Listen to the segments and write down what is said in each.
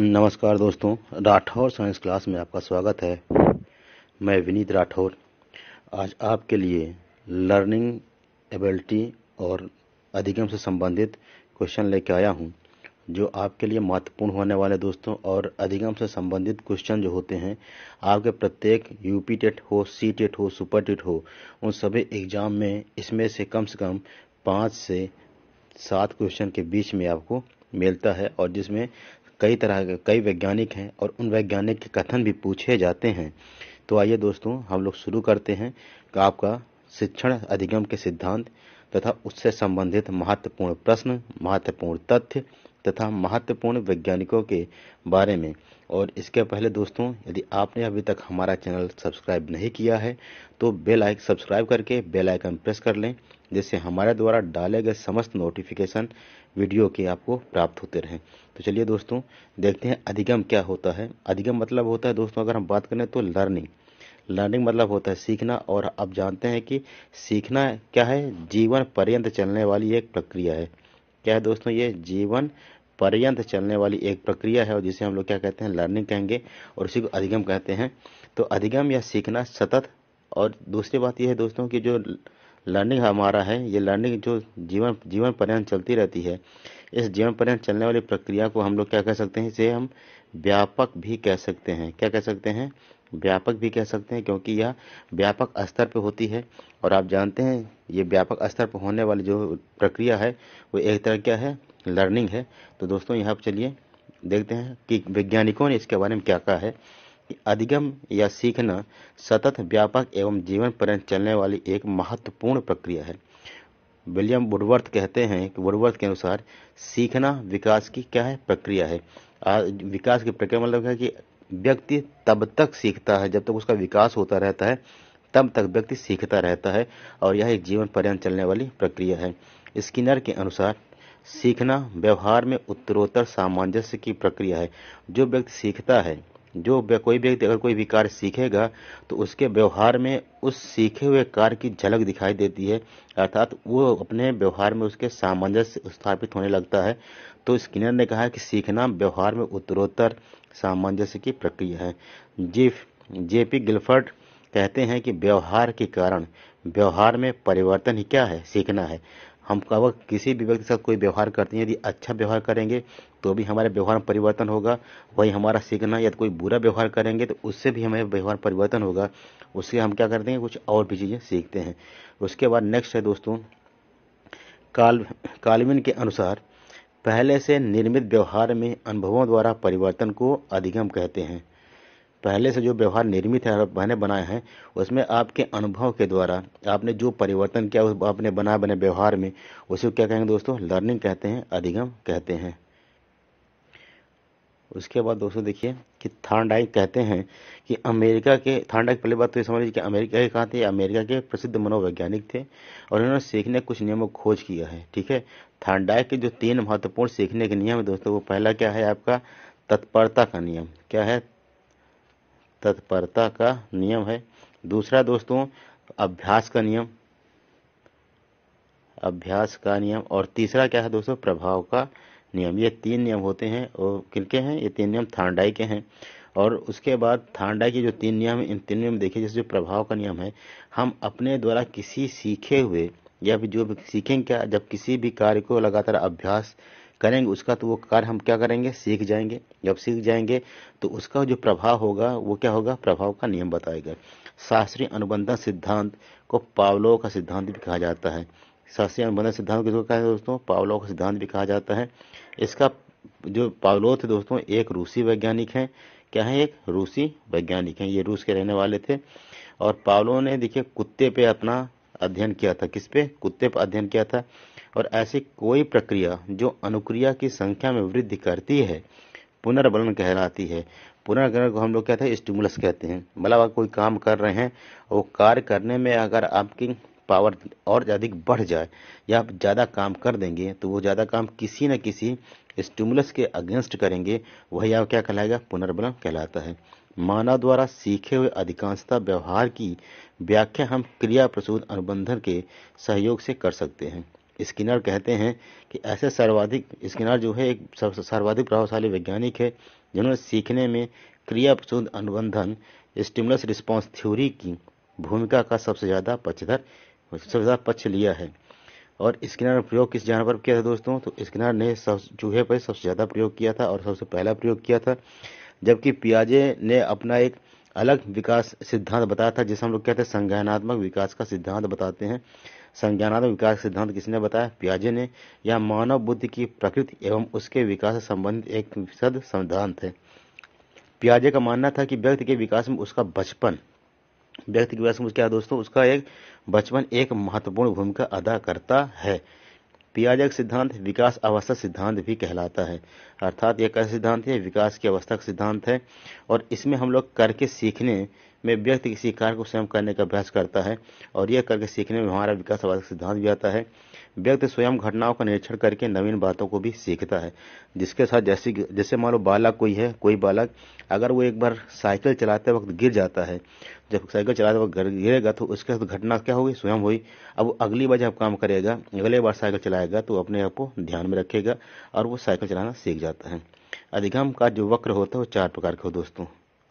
नमस्कार दोस्तों Rathore science class में आपका स्वागत है मैं विनीत राठौर आज आपके लिए लर्निंग एबिलिटी और अधिगम से संबंधित क्वेश्चन लेके आया हूँ जो आपके लिए महत्वपूर्ण होने वाले दोस्तों और अधिगम से संबंधित क्वेश्चन जो होते हैं आपके प्रत्येक यूपी टेट हो सी टेट हो सुपर टेट हो उन सभी एग्ज़ाम में इसमें से कम से कम पाँच से सात क्वेश्चन के बीच में आपको मिलता है और जिसमें कई तरह के कई वैज्ञानिक हैं और उन वैज्ञानिक के कथन भी पूछे जाते हैं तो आइए दोस्तों हम लोग शुरू करते हैं कि आपका शिक्षण अधिगम के सिद्धांत तथा उससे संबंधित महत्वपूर्ण प्रश्न महत्वपूर्ण तथ्य तथा महत्वपूर्ण वैज्ञानिकों के बारे में और इसके पहले दोस्तों यदि आपने अभी तक हमारा चैनल सब्सक्राइब नहीं किया है तो बेल आइकन सब्सक्राइब करके बेल आइकन प्रेस कर लें जिससे हमारे द्वारा डाले गए समस्त नोटिफिकेशन वीडियो के आपको प्राप्त होते रहें तो चलिए दोस्तों देखते हैं अधिगम क्या होता है अधिगम मतलब होता है दोस्तों अगर हम बात करें तो लर्निंग लर्निंग मतलब होता है सीखना और आप जानते हैं कि सीखना क्या है जीवन पर्यंत चलने वाली एक प्रक्रिया है क्या है दोस्तों ये जीवन पर्यंत चलने वाली एक प्रक्रिया है और जिसे हम लोग क्या कहते हैं लर्निंग कहेंगे और उसी को अधिगम कहते हैं तो अधिगम या सीखना सतत और दूसरी बात यह है दोस्तों कि जो लर्निंग हमारा है ये लर्निंग जो जीवन जीवन पर्यंत चलती रहती है इस जीवन पर्यंत चलने वाली प्रक्रिया को हम लोग क्या कह सकते हैं इसे हम व्यापक भी कह सकते हैं क्या कह सकते हैं व्यापक भी कह सकते हैं क्योंकि यह व्यापक स्तर पर होती है और आप जानते हैं ये व्यापक स्तर पर होने वाली जो प्रक्रिया है वो एक तरह क्या है लर्निंग है तो दोस्तों यहाँ पर चलिए देखते हैं कि वैज्ञानिकों ने इसके बारे में क्या कहा है कि अधिगम या सीखना सतत व्यापक एवं जीवन पर्यंत चलने वाली एक महत्वपूर्ण प्रक्रिया है विलियम वुडवर्थ कहते हैं कि वुडवर्थ के अनुसार सीखना विकास की क्या है प्रक्रिया है आज विकास की प्रक्रिया मतलब है कि व्यक्ति तब तक सीखता है जब तक उसका विकास होता रहता है तब तक व्यक्ति सीखता रहता है और यह एक जीवन पर्यंत चलने वाली प्रक्रिया है स्किनर के अनुसार सीखना व्यवहार में उत्तरोत्तर सामंजस्य की प्रक्रिया है जो व्यक्ति सीखता है जो कोई व्यक्ति अगर कोई भी कार्य सीखेगा तो उसके व्यवहार में उस सीखे हुए कार्य की झलक दिखाई देती है अर्थात वो अपने व्यवहार में उसके सामंजस्य स्थापित होने लगता है तो स्किनर ने कहा कि सीखना व्यवहार में उत्तरोत्तर सामंजस्य की प्रक्रिया है जीफ जेपी गिलफर्ड कहते हैं कि व्यवहार के कारण व्यवहार में परिवर्तन ही क्या है सीखना है हम अगर किसी भी व्यक्ति के साथ कोई व्यवहार करते हैं यदि अच्छा व्यवहार करेंगे तो भी हमारे व्यवहार में परिवर्तन होगा वही हमारा सीखना या कोई बुरा व्यवहार करेंगे तो उससे भी हमें व्यवहार परिवर्तन होगा उससे हम क्या करते हैं कुछ और भी चीज़ें सीखते हैं उसके बाद नेक्स्ट है दोस्तों काल कालविन के अनुसार पहले से निर्मित व्यवहार में अनुभवों द्वारा परिवर्तन को अधिगम कहते हैं पहले से जो व्यवहार निर्मित है मैंने बनाए हैं उसमें आपके अनुभव के द्वारा आपने जो परिवर्तन किया उस आपने बनाए बने व्यवहार में उसे क्या कहेंगे दोस्तों लर्निंग कहते हैं अधिगम कहते हैं उसके बाद दोस्तों देखिए कि थार्नडाइक कहते हैं कि अमेरिका के थार्नडाइक पहली बात तो ये समझ लीजिए कि अमेरिका के कहाँ थे अमेरिका के प्रसिद्ध मनोवैज्ञानिक थे और इन्होंने सीखने कुछ नियमों को खोज किया है ठीक है थार्नडाइक के जो तीन महत्वपूर्ण सीखने के नियम है दोस्तों वो पहला क्या है आपका तत्परता का नियम क्या है तत्परता का नियम है दूसरा दोस्तों अभ्यास का नियम अभ्यास का नियम और तीसरा क्या है दोस्तों प्रभाव का नियम ये तीन नियम होते हैं और किनके हैं ये तीन नियम थांडाई के हैं और उसके बाद थांडाई के जो तीन नियम इन तीन नियम देखिए जैसे जो प्रभाव का नियम है हम अपने द्वारा किसी सीखे हुए या फिर जो भी सीखेंगे क्या जब किसी भी कार्य को लगातार अभ्यास करेंगे उसका तो वो कार्य हम क्या करेंगे सीख जाएंगे जब सीख जाएंगे तो उसका जो प्रभाव होगा वो क्या होगा प्रभाव का नियम बताएगा शास्त्रीय अनुबंधन सिद्धांत को पावलो का सिद्धांत भी कहा जाता है शास्त्रीय अनुबंधन सिद्धांत किसको कहा है दोस्तों पावलो का सिद्धांत भी कहा जाता है इसका जो पावलो थे दोस्तों एक रूसी वैज्ञानिक हैं क्या है एक रूसी वैज्ञानिक हैं ये रूस के रहने वाले थे और पावलो ने देखिए कुत्ते पे अपना अध्ययन किया था किस पे कुत्ते पर अध्ययन किया था और ऐसी कोई प्रक्रिया जो अनुक्रिया की संख्या में वृद्धि करती है पुनर्बलन कहलाती है पुनर्गलन को हम लोग कहते हैं स्टिमुलस कहते हैं मतलब आप कोई काम कर रहे हैं वो कार्य करने में अगर आपकी पावर और अधिक बढ़ जाए या आप ज़्यादा काम कर देंगे तो वो ज़्यादा काम किसी न किसी स्टिमुलस के अगेंस्ट करेंगे वही आप क्या कहलाएगा पुनर्बलन कहलाता है मानव द्वारा सीखे हुए अधिकांशता व्यवहार की व्याख्या हम क्रिया प्रसूत अनुबंधन के सहयोग से कर सकते हैं स्किनर कहते हैं कि ऐसे सर्वाधिक स्किनर जो है एक सर्वाधिक प्रभावशाली वैज्ञानिक है जिन्होंने सीखने में क्रिया अनुबंधन स्टिमुलस रिस्पॉन्स थ्योरी की भूमिका का सबसे ज़्यादा पक्षधर सबसे ज़्यादा पक्ष लिया है और स्किनर प्रयोग किस जानवर पर किया था दोस्तों तो स्किनर ने सब चूहे पर सबसे ज़्यादा प्रयोग किया था और सबसे पहला प्रयोग किया था जबकि पियाजे ने अपना एक अलग विकास सिद्धांत बताया था जिसे हम लोग कहते हैं संज्ञानात्मक विकास का सिद्धांत बताते हैं संज्ञानात्मक विकास सिद्धांत किसने बताया प्याजे ने यह मानव बुद्धि की प्रकृति एवं उसके विकास से संबंधित एक विशद सिद्धांत है प्याजे का मानना था कि व्यक्ति के विकास में उसका बचपन व्यक्ति के विकास में क्या दोस्तों उसका एक बचपन एक महत्वपूर्ण भूमिका अदा करता है पियाजे का सिद्धांत विकास अवस्था सिद्धांत भी कहलाता है अर्थात यह कैसा सिद्धांत है विकास की अवस्था का सिद्धांत है और इसमें हम लोग करके सीखने में व्यक्ति किसी कार्य को स्वयं करने का अभ्यास करता है और यह करके सीखने में हमारा विकासवाद सिद्धांत भी आता है व्यक्ति स्वयं घटनाओं का निरीक्षण करके नवीन बातों को भी सीखता है जिसके साथ जैसे जैसे मान लो बालक कोई है कोई बालक अगर वो एक बार साइकिल चलाते वक्त गिर जाता है जब साइकिल चलाते वक्त गिरेगा तो उसके साथ घटना क्या होगी स्वयं हुई अब अगली बार जब काम करेगा अगले बार साइकिल चलाएगा तो अपने आप को ध्यान में रखेगा और वो साइकिल चलाना सीख जाता है अधिगम का जो वक्र होता है वो चार प्रकार के हो दोस्तों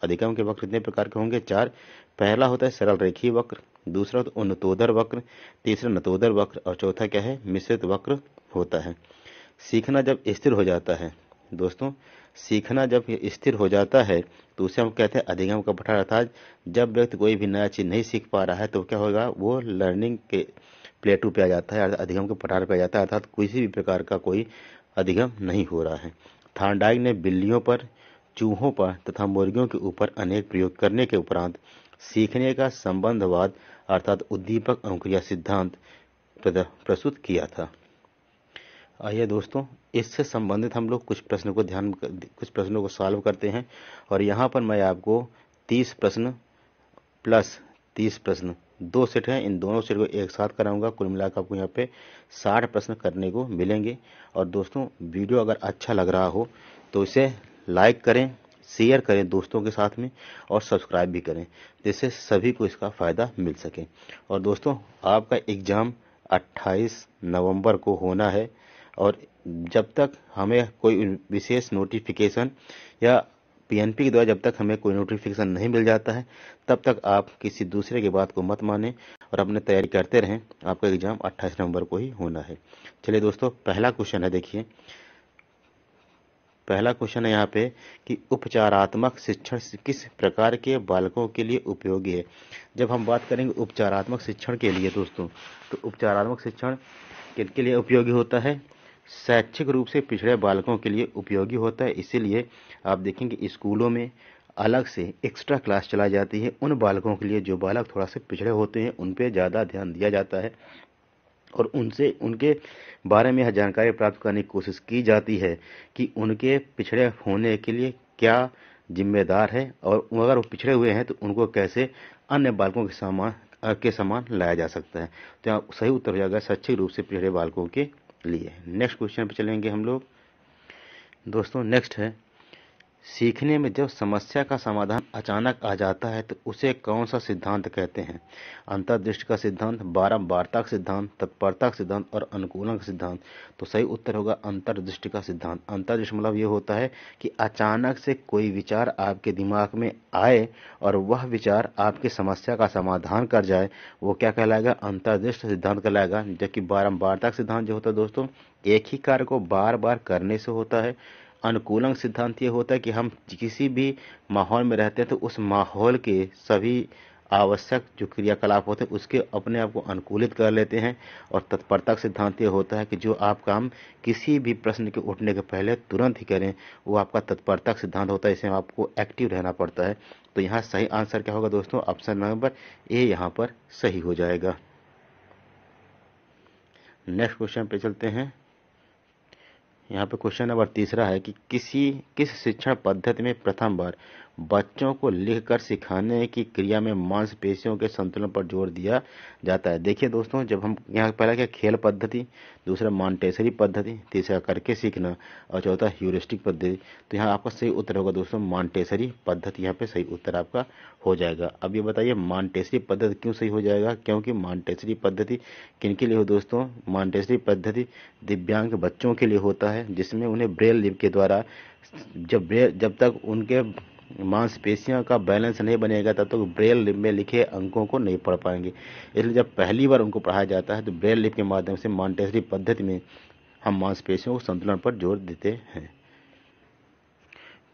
अधिगम के वक्र कितने प्रकार के होंगे चार पहला होता है सरल रेखीय वक्र दूसरा होता है उन्नतोदर वक्र तीसरा नतोदर वक्र और चौथा क्या है मिश्रित वक्र होता है सीखना जब स्थिर हो जाता है दोस्तों सीखना जब स्थिर हो जाता है तो उसे हम कहते हैं अधिगम का पठार अर्थात जब व्यक्ति कोई भी नया चीज़ नहीं सीख पा रहा है तो क्या होगा वो लर्निंग के प्लेटू पे आ जाता है अधिगम के पठार पे आ जाता है अर्थात किसी भी प्रकार का कोई अधिगम नहीं हो रहा है थानडाइग ने बिल्लियों पर चूहों पर तथा मुर्गियों के ऊपर अनेक प्रयोग करने के उपरांत सीखने का संबंधवाद अर्थात उद्दीपक अनुक्रिया सिद्धांत प्रस्तुत किया था आइए दोस्तों इससे संबंधित हम लोग कुछ प्रश्नों को ध्यान कुछ प्रश्नों को सॉल्व करते हैं और यहाँ पर मैं आपको तीस प्रश्न प्लस तीस प्रश्न दो सेट हैं इन दोनों सेट को एक साथ कराऊंगा कुल मिलाकर आपको यहाँ पे साठ प्रश्न करने को मिलेंगे और दोस्तों वीडियो अगर अच्छा लग रहा हो तो इसे लाइक करें शेयर करें दोस्तों के साथ में और सब्सक्राइब भी करें जिससे सभी को इसका फ़ायदा मिल सके और दोस्तों आपका एग्ज़ाम 28 नवंबर को होना है और जब तक हमें कोई विशेष नोटिफिकेशन या पीएनपी के द्वारा जब तक हमें कोई नोटिफिकेशन नहीं मिल जाता है तब तक आप किसी दूसरे की बात को मत माने और अपने तैयारी करते रहें आपका एग्ज़ाम 28 नवंबर को ही होना है चलिए दोस्तों पहला क्वेश्चन है देखिए पहला क्वेश्चन है यहाँ पे कि उपचारात्मक शिक्षण किस प्रकार के बालकों के लिए उपयोगी है जब हम बात करेंगे उपचारात्मक शिक्षण के लिए दोस्तों तो उपचारात्मक शिक्षण किन के लिए उपयोगी होता है शैक्षिक रूप से पिछड़े बालकों के लिए उपयोगी होता है इसीलिए आप देखेंगे स्कूलों में अलग से एक्स्ट्रा क्लास चलाई जाती है उन बालकों के लिए जो बालक थोड़ा से पिछड़े होते हैं उन पर ज़्यादा ध्यान दिया जाता है और उनसे उनके बारे में यह जानकारी प्राप्त करने की कोशिश की जाती है कि उनके पिछड़े होने के लिए क्या जिम्मेदार है और अगर वो पिछड़े हुए हैं तो उनको कैसे अन्य बालकों के सामान के समान लाया जा सकता है तो यहाँ सही उत्तर हो जाएगा शैक्षिक रूप से पिछड़े बालकों के लिए नेक्स्ट क्वेश्चन पर चलेंगे हम लोग दोस्तों नेक्स्ट है सीखने में जब समस्या का समाधान अचानक आ जाता है तो उसे कौन सा सिद्धांत कहते हैं अंतर्दृष्टि का सिद्धांत बारंबारता का सिद्धांत तत्परता का सिद्धांत और अनुकूलन का सिद्धांत तो सही उत्तर होगा अंतर्दृष्टि का सिद्धांत अंतर्दृष्टि मतलब ये होता है कि अचानक से कोई विचार आपके दिमाग में आए और वह विचार आपकी समस्या का समाधान कर जाए वो क्या कहलाएगा अंतर्दृष्ट सिद्धांत कहलाएगा जबकि बारम्बारता का सिद्धांत जो होता है दोस्तों एक ही कार्य को बार बार करने से होता है अनुकूलन सिद्धांत ये होता है कि हम किसी भी माहौल में रहते हैं तो उस माहौल के सभी आवश्यक जो क्रियाकलाप होते हैं उसके अपने आप को अनुकूलित कर लेते हैं और तत्परता सिद्धांत ये होता है कि जो आप काम किसी भी प्रश्न के उठने के पहले तुरंत ही करें वो आपका तत्परता सिद्धांत होता है इसमें आपको एक्टिव रहना पड़ता है तो यहाँ सही आंसर क्या होगा दोस्तों ऑप्शन नंबर ए यहाँ पर सही हो जाएगा नेक्स्ट क्वेश्चन पे चलते हैं यहाँ पे क्वेश्चन नंबर तीसरा है कि किसी किस शिक्षण पद्धति में प्रथम बार बच्चों को लिखकर सिखाने की क्रिया में मांसपेशियों के संतुलन पर जोर दिया जाता है देखिए दोस्तों जब हम यहाँ पहला क्या खेल पद्धति दूसरा मॉन्टेसरी पद्धति तीसरा करके सीखना और चौथा ह्यूरिस्टिक पद्धति तो यहाँ आपका सही उत्तर होगा दोस्तों मॉन्टेसरी पद्धति यहाँ पे सही उत्तर आपका हो जाएगा अब ये बताइए मॉन्टेसरी पद्धति क्यों सही हो जाएगा क्योंकि मॉन्टेसरी पद्धति किन के लिए हो दोस्तों मॉन्टेसरी पद्धति दिव्यांग बच्चों के लिए होता है जिसमें उन्हें ब्रेल लिप के द्वारा जब ब्रेल जब तक उनके मांसपेशियों का बैलेंस नहीं बनेगा तब तक तो ब्रेल में लिखे अंकों को नहीं पढ़ पाएंगे इसलिए जब पहली बार उनको पढ़ाया जाता है तो ब्रेल लिप के माध्यम से मॉन्टेसरी पद्धति में हम मांसपेशियों को संतुलन पर जोर देते हैं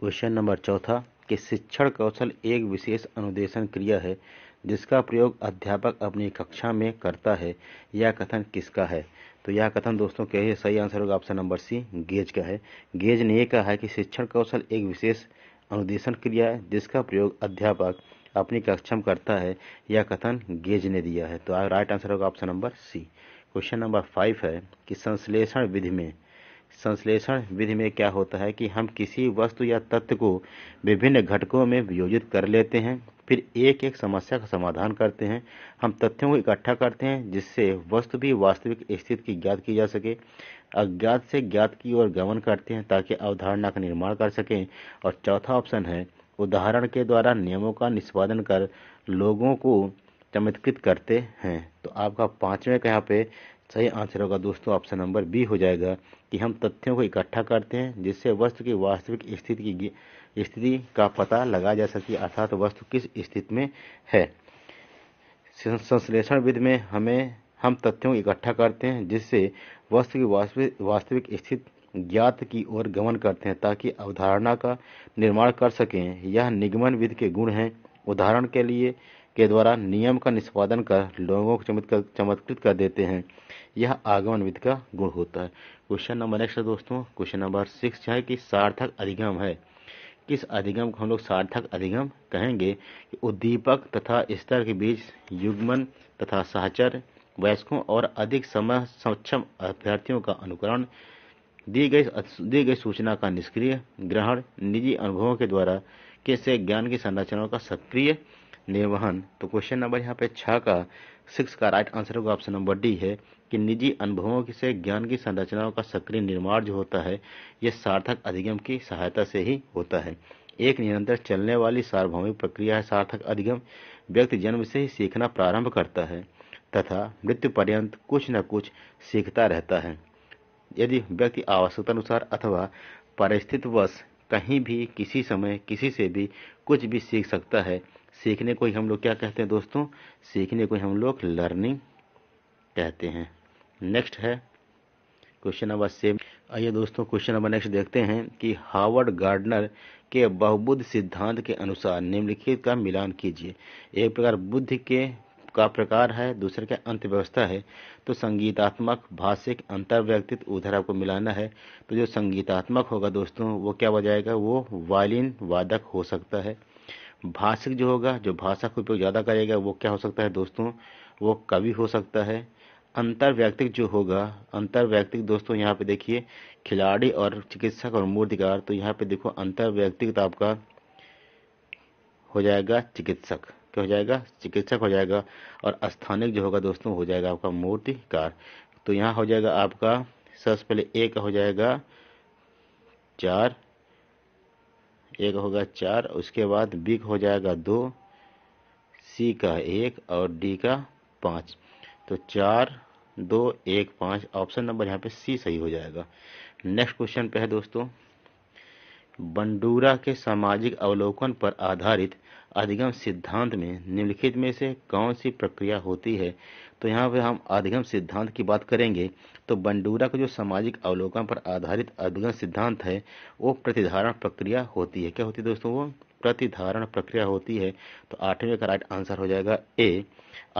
क्वेश्चन नंबर चौथा कि शिक्षण कौशल एक विशेष अनुदेशन क्रिया है जिसका प्रयोग अध्यापक अपनी कक्षा में करता है यह कथन किसका है तो यह कथन दोस्तों कहिए सही आंसर होगा ऑप्शन नंबर सी गेज का है गेज ने यह कहा है कि शिक्षण कौशल एक विशेष अनुदेशन क्रिया है जिसका प्रयोग अध्यापक अपनी कक्षा में करता है या कथन गेज ने दिया है तो राइट आंसर होगा option number C question number five है कि संश्लेषण विधि में संश्लेषण विधि में क्या होता है कि हम किसी वस्तु या तत्व को विभिन्न घटकों में वियोजित कर लेते हैं फिर एक एक समस्या का समाधान करते हैं हम तथ्यों को इकट्ठा करते हैं जिससे वस्तु भी वास्तविक स्थिति की ज्ञात की जा सके अज्ञात से ज्ञात की ओर गमन करते हैं ताकि अवधारणा का निर्माण कर सकें और चौथा ऑप्शन है उदाहरण के द्वारा नियमों का निष्पादन कर लोगों को चमत्कृत करते हैं तो आपका पाँचवें का यहाँ पे सही आंसर होगा दोस्तों ऑप्शन नंबर बी हो जाएगा कि हम तथ्यों को इकट्ठा करते हैं जिससे वस्तु की वास्तविक स्थिति की स्थिति का पता लगाया जा सके अर्थात वस्तु किस स्थिति में है संश्लेषण विधि में हमें हम तथ्यों इकट्ठा करते हैं जिससे वस्तु की वास्तविक स्थिति ज्ञात की ओर गमन करते हैं ताकि अवधारणा का निर्माण कर सकें यह निगमन विधि के गुण हैं उदाहरण के लिए के द्वारा नियम का निष्पादन कर लोगों को चमत्कृत चमत्कृत कर देते हैं यह आगमन विधि का गुण होता है क्वेश्चन नंबर नेक्स्ट है दोस्तों क्वेश्चन नंबर सिक्स है कि सार्थक अधिगम है किस अधिगम को हम लोग सार्थक अधिगम कहेंगे उद्दीपक तथा स्तर के बीच युग्मन तथा सहचर वयस्कों और अधिक समय सक्षम अभ्यर्थियों का अनुकरण दी गई दी गई सूचना का निष्क्रिय ग्रहण निजी अनुभवों के द्वारा के से ज्ञान की संरचनाओं का सक्रिय निर्वहन तो क्वेश्चन नंबर यहाँ पे छह का सिक्स का राइट आंसर होगा ऑप्शन नंबर डी है कि निजी अनुभवों से ज्ञान की संरचनाओं का सक्रिय निर्माण जो होता है ये सार्थक अधिगम की सहायता से ही होता है एक निरंतर चलने वाली सार्वभौमिक प्रक्रिया है सार्थक अधिगम व्यक्ति जन्म से ही सीखना प्रारंभ करता है तथा मृत्यु पर्यंत कुछ न कुछ सीखता रहता है यदि व्यक्ति आवश्यकता अनुसार अथवा परिस्थितिवश कहीं भी किसी समय किसी से भी कुछ भी सीख सकता है सीखने को ही हम लोग क्या कहते हैं दोस्तों सीखने को ही हम लोग लर्निंग कहते हैं नेक्स्ट है क्वेश्चन नंबर सेम आइए दोस्तों क्वेश्चन नंबर नेक्स्ट देखते हैं कि हार्वर्ड गार्डनर के बहुबुद्ध सिद्धांत के अनुसार निम्नलिखित का मिलान कीजिए एक प्रकार बुद्ध के का प्रकार है दूसरे का अंत व्यवस्था है तो संगीतात्मक भाषिक अंतर्व्यक्तित्व उधर आपको मिलाना है तो जो संगीतात्मक होगा दोस्तों वो क्या हो जाएगा वो वायलिन वादक हो सकता है भाषिक जो होगा जो भाषा का उपयोग ज़्यादा करेगा वो क्या हो सकता है दोस्तों वो कवि हो सकता है अंतर्व्यक्तिक जो होगा अंतर्व्यक्तिक दोस्तों यहाँ पे देखिए खिलाड़ी और चिकित्सक और मूर्तिकार तो यहाँ पे देखो अंतर्व्यक्तिक तो आपका हो जाएगा चिकित्सक क्या तो हो जाएगा चिकित्सक हो जाएगा और स्थानिक जो होगा दोस्तों हो जाएगा आपका मूर्तिकार तो यहाँ हो जाएगा आपका सबसे पहले ए का हो जाएगा चार ए का होगा चार उसके बाद बी का हो जाएगा दो सी का एक और डी का पाँच तो चार दो एक पाँच ऑप्शन नंबर यहाँ पे सी सही हो जाएगा नेक्स्ट क्वेश्चन पे है दोस्तों बंडूरा के सामाजिक अवलोकन पर आधारित अधिगम सिद्धांत में निम्नलिखित में से कौन सी प्रक्रिया होती है तो यहाँ पे हम अधिगम सिद्धांत की बात करेंगे तो बंडूरा का जो सामाजिक अवलोकन पर आधारित अधिगम सिद्धांत है वो प्रतिधारण प्रक्रिया होती है क्या होती है दोस्तों वो प्रतिधारण प्रक्रिया होती है तो आठवें का राइट आंसर हो जाएगा ए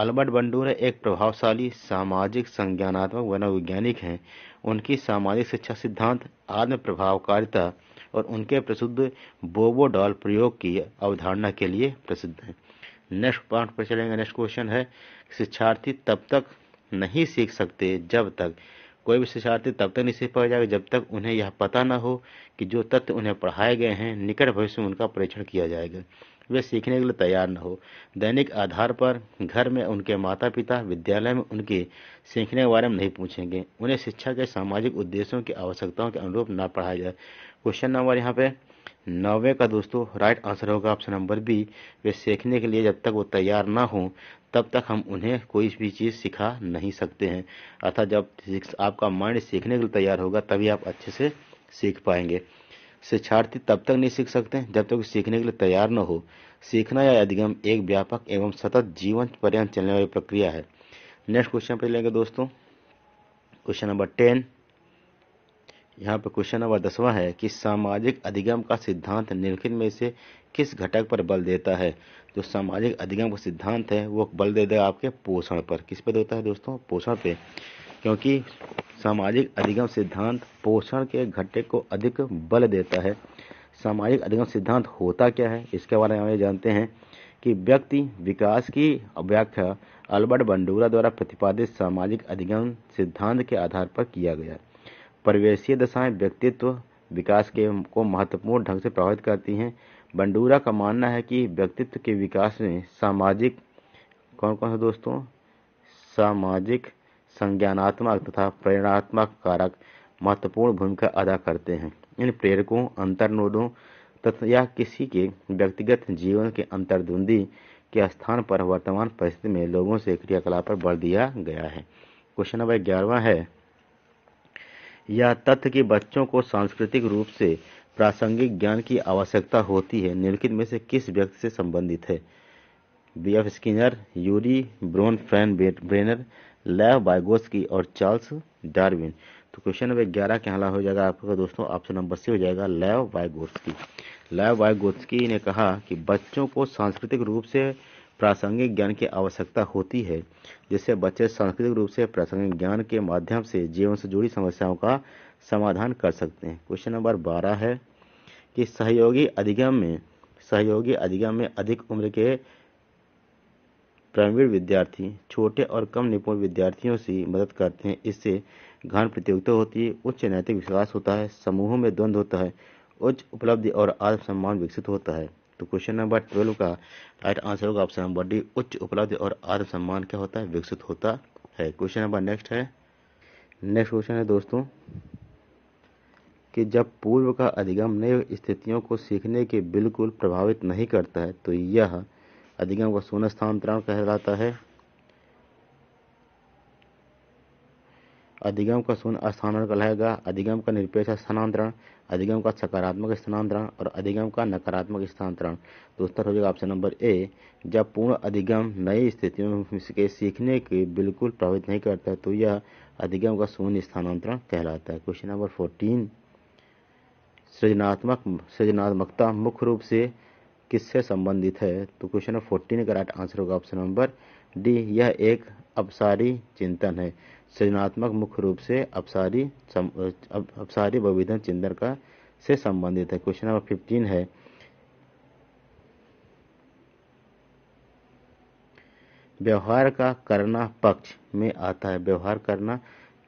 अल्बर्ट बंडूरा एक प्रभावशाली सामाजिक संज्ञानात्मक मनोवैज्ञानिक हैं उनकी सामाजिक शिक्षा सिद्धांत आत्म प्रभावकारिता और उनके प्रसिद्ध बोबोडॉल प्रयोग की अवधारणा के लिए प्रसिद्ध हैं नेक्स्ट पॉइंट पर चलेंगे नेक्स्ट क्वेश्चन है शिक्षार्थी तब तक नहीं सीख सकते जब तक कोई भी शिक्षार्थी तब तक नहीं सीख पाया जाएगा जब तक उन्हें यह पता न हो कि जो तत्व उन्हें पढ़ाए गए हैं निकट भविष्य में उनका परीक्षण किया जाएगा वे सीखने के लिए तैयार न हो दैनिक आधार पर घर में उनके माता पिता विद्यालय में उनके सीखने के बारे में नहीं पूछेंगे उन्हें शिक्षा के सामाजिक उद्देश्यों की आवश्यकताओं के अनुरूप न पढ़ाया जाए क्वेश्चन नंबर यहाँ पे नौवे का दोस्तों राइट आंसर होगा ऑप्शन नंबर बी वे सीखने के लिए जब तक वो तैयार ना हो तब तक हम उन्हें कोई भी चीज़ सिखा नहीं सकते हैं अर्थात जब आपका माइंड सीखने के लिए तैयार होगा तभी आप अच्छे से सीख पाएंगे शिक्षार्थी तब तक नहीं सीख सकते जब तक सीखने के लिए तैयार न हो सीखना या अधिगम एक व्यापक एवं सतत जीवन पर्यंत चलने वाली प्रक्रिया है नेक्स्ट क्वेश्चन पर लेंगे दोस्तों क्वेश्चन नंबर टेन यहाँ पर क्वेश्चन नंबर दसवां है कि सामाजिक अधिगम का सिद्धांत निम्नलिखित में से किस घटक पर बल देता है जो सामाजिक अधिगम का सिद्धांत है वो बल दे देगा आपके पोषण पर किस पर देता है दोस्तों पोषण पे क्योंकि सामाजिक अधिगम सिद्धांत पोषण के घटक को अधिक बल देता है सामाजिक अधिगम सिद्धांत होता क्या है इसके बारे में जानते हैं कि व्यक्ति विकास की व्याख्या अल्बर्ट बंडूरा द्वारा प्रतिपादित सामाजिक अधिगम सिद्धांत के आधार पर किया गया परिवेशीय दशाएं व्यक्तित्व विकास के को महत्वपूर्ण ढंग से प्रभावित करती हैं बंडूरा का मानना है कि व्यक्तित्व के विकास में सामाजिक कौन कौन से दोस्तों सामाजिक संज्ञानात्मक तथा प्रेरणात्मक कारक महत्वपूर्ण भूमिका अदा करते हैं इन प्रेरकों अंतर्नोदों तथा या किसी के व्यक्तिगत जीवन के अंतर्द्वंदी के स्थान पर वर्तमान परिस्थिति में लोगों से क्रियाकलाप पर बल दिया गया है क्वेश्चन नंबर ग्यारहवा है यह तथ्य कि बच्चों को सांस्कृतिक रूप से प्रासंगिक ज्ञान की आवश्यकता होती है निम्नलिखित में से किस व्यक्ति से संबंधित है B F Skinner Urie Bronfenbrenner Lev Vygotsky और चार्ल्स डार्विन तो क्वेश्चन नंबर ग्यारह के हला हो जाएगा आपका दोस्तों ऑप्शन नंबर सी हो जाएगा लैव वायगोस्की लैव वायगोस्की ने कहा कि बच्चों को सांस्कृतिक रूप से प्रासंगिक ज्ञान की आवश्यकता होती है जिससे बच्चे सांस्कृतिक रूप से प्रासंगिक ज्ञान के माध्यम से जीवन से जुड़ी समस्याओं का समाधान कर सकते हैं क्वेश्चन नंबर बारह है कि सहयोगी अधिगम में सहयोगी अधिगम में अधिक उम्र के प्रवीण विद्यार्थी छोटे और कम निपुण विद्यार्थियों से मदद करते हैं इससे घन प्रतियोगिता होती है उच्च नैतिक विकास होता है समूहों में द्वंद्व होता है उच्च उपलब्धि और आत्मसम्मान विकसित होता है तो क्वेश्चन नंबर ट्वेल्व का राइट आंसर होगा ऑप्शन नंबर डी उच्च उपलब्धि और आत्मसम्मान क्या होता है विकसित होता है क्वेश्चन नंबर नेक्स्ट है नेक्स्ट क्वेश्चन है दोस्तों कि जब पूर्व का अधिगम नए स्थितियों को सीखने के बिल्कुल प्रभावित नहीं करता है तो यह अधिगम का शून्य स्थानांतरण कहलाता है अधिगम का शून्य स्थानांतरण कहलाएगा अधिगम का निरपेक्ष स्थानांतरण अधिगम का सकारात्मक स्थानांतरण और अधिगम का नकारात्मक स्थानांतरण तो उत्तर हो जाएगा ऑप्शन नंबर ए जब पूर्ण अधिगम नई स्थितियों के सीखने के बिल्कुल प्रभावित नहीं करता तो यह अधिगम का शून्य स्थानांतरण कहलाता है क्वेश्चन नंबर फोर्टीन सृजनात्मक सृजनात्मकता मुख्य रूप से किससे संबंधित है तो क्वेश्चन नंबर फोर्टीन का राइट आंसर होगा ऑप्शन नंबर डी यह एक अपसारी चिंतन है सृजनात्मक मुख्य रूप से अपसारी अपसारी बहुविधन चिंतन का से संबंधित है क्वेश्चन नंबर फिफ्टीन है व्यवहार का करना पक्ष में आता है व्यवहार करना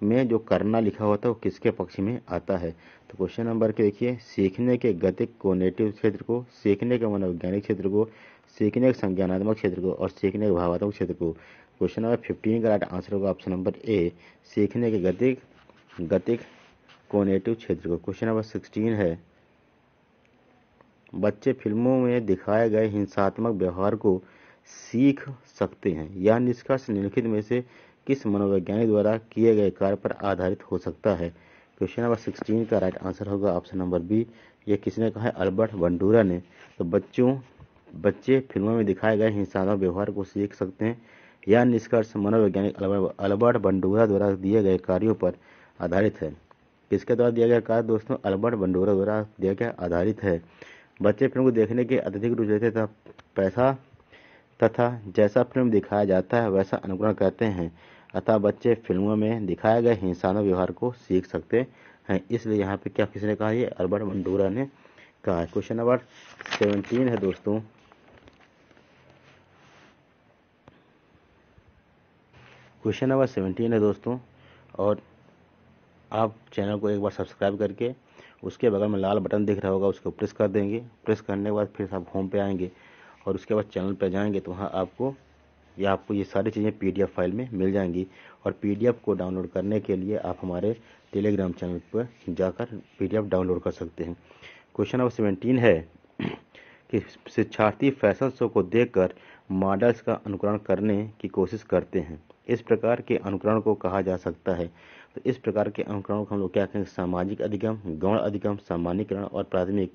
में जो करना लिखा होता है वो किसके पक्ष में आता है तो क्वेश्चन नंबर के देखिए सीखने के गतिक को नेटिव क्षेत्र को सीखने के मनोवैज्ञानिक क्षेत्र को सीखने के संज्ञानात्मक क्षेत्र को और सीखने के भावात्मक क्षेत्र को क्वेश्चन नंबर फिफ्टीन का राइट आंसर होगा ऑप्शन नंबर ए सीखने के गतिक गतिक कोनेटिव क्षेत्र को क्वेश्चन नंबर सिक्सटीन है बच्चे फिल्मों में दिखाए गए हिंसात्मक व्यवहार को सीख सकते हैं यह निष्कर्ष निम्नलिखित में से किस मनोवैज्ञानिक द्वारा किए गए कार्य पर आधारित हो सकता है क्वेश्चन नंबर सिक्सटीन का राइट आंसर होगा ऑप्शन नंबर बी ये किसने कहा है अल्बर्ट वंडूरा ने तो बच्चों बच्चे फिल्मों में दिखाए गए हिंसात्मक व्यवहार को सीख सकते हैं यह निष्कर्ष मनोवैज्ञानिक अल्बर्ट बंडूरा द्वारा दिए गए कार्यों पर आधारित है किसके द्वारा दिया गया कार्य दोस्तों अल्बर्ट बंडूरा द्वारा दिया गया आधारित है बच्चे फिल्म को देखने के अत्यधिक रुचि लेते तथा पैसा तथा जैसा फिल्म दिखाया जाता है वैसा अनुकरण करते हैं अतः बच्चे फिल्मों में दिखाए गए हिंसानों व्यवहार को सीख सकते हैं इसलिए यहाँ पे क्या किसने कहा ये अल्बर्ट बंडूरा ने कहा क्वेश्चन नंबर सेवनटीन है दोस्तों क्वेश्चन नंबर सेवेंटीन है दोस्तों और आप चैनल को एक बार सब्सक्राइब करके उसके बगल में लाल बटन दिख रहा होगा उसको प्रेस कर देंगे प्रेस करने के बाद फिर आप होम पे आएंगे और उसके बाद चैनल पे जाएंगे तो वहाँ आपको या आपको ये सारी चीज़ें पीडीएफ फाइल में मिल जाएंगी और पीडीएफ को डाउनलोड करने के लिए आप हमारे टेलीग्राम चैनल पर जाकर पी डाउनलोड कर सकते हैं क्वेश्चन नंबर सेवेंटीन है कि शिक्षार्थी फैशन शो को देख मॉडल्स का अनुकरण करने की कोशिश करते हैं इस प्रकार के अनुकरण को कहा जा सकता है तो इस प्रकार के अनुकरण को हम लोग क्या कहेंगे सामाजिक अधिगम गौण अधिगम सामान्यकरण और प्राथमिक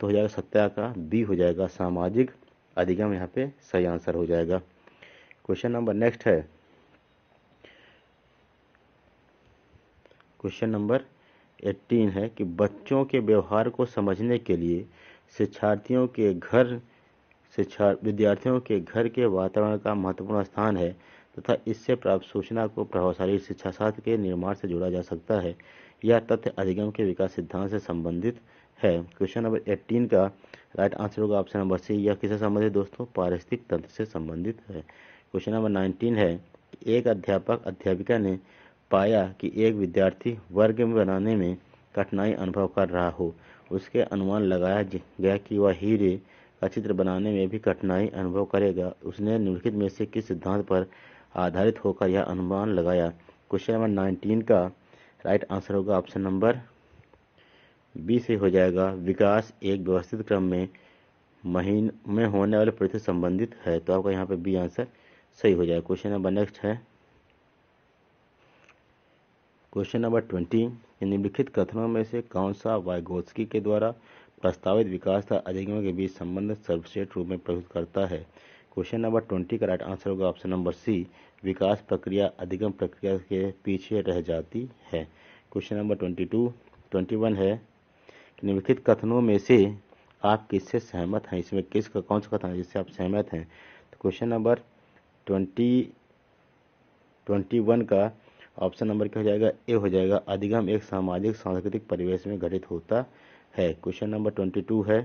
तो हो जाएगा सत्या का बी हो जाएगा सामाजिक अधिगम यहाँ पे सही आंसर हो जाएगा क्वेश्चन नंबर नेक्स्ट है क्वेश्चन नंबर एट्टीन है कि बच्चों के व्यवहार को समझने के लिए शिक्षार्थियों के घर शिक्षा विद्यार्थियों के घर के वातावरण का महत्वपूर्ण स्थान है तथा इससे प्राप्त सूचना को प्रभावशाली शिक्षा साथ के निर्माण से जोड़ा जा सकता है यह तथ्य अधिगम के विकास सिद्धांत से संबंधित है क्वेश्चन नंबर एट्टीन का राइट आंसर होगा ऑप्शन नंबर सी यह किससे संबंधित दोस्तों पारिस्थितिक तंत्र से संबंधित है क्वेश्चन नंबर नाइनटीन है एक अध्यापक अध्यापिका ने पाया कि एक विद्यार्थी वर्ग में बनाने में कठिनाई अनुभव कर रहा हो उसके अनुमान लगाया गया कि वह हीरे का चित्र बनाने में भी कठिनाई अनुभव करेगा उसने निम्नलिखित में से किस सिद्धांत पर आधारित होकर यह अनुमान लगाया क्वेश्चन नंबर नाइनटीन का राइट आंसर होगा ऑप्शन नंबर बी से हो जाएगा विकास एक व्यवस्थित क्रम में महीन में होने वाले प्रति संबंधित है तो आपका यहाँ पर बी आंसर सही हो जाएगा क्वेश्चन नंबर नेक्स्ट है क्वेश्चन नंबर ट्वेंटी निम्नलिखित कथनों में से कौन सा वाइगोत्स्की के द्वारा प्रस्तावित विकास तथा अधिगम के बीच संबंध सर्वश्रेष्ठ रूप में प्रस्तुत करता है क्वेश्चन नंबर ट्वेंटी का राइट आंसर होगा ऑप्शन नंबर सी विकास प्रक्रिया अधिगम प्रक्रिया के पीछे रह जाती है question number twenty two twenty one है निम्नलिखित कथनों में से आप किससे सहमत हैं इसमें किस का कौन सा कथन है जिससे आप सहमत हैं तो question number twenty twenty one का ऑप्शन नंबर क्या हो जाएगा ए हो जाएगा अधिगम एक सामाजिक सांस्कृतिक परिवेश में घटित होता है है क्वेश्चन नंबर ट्वेंटी टू है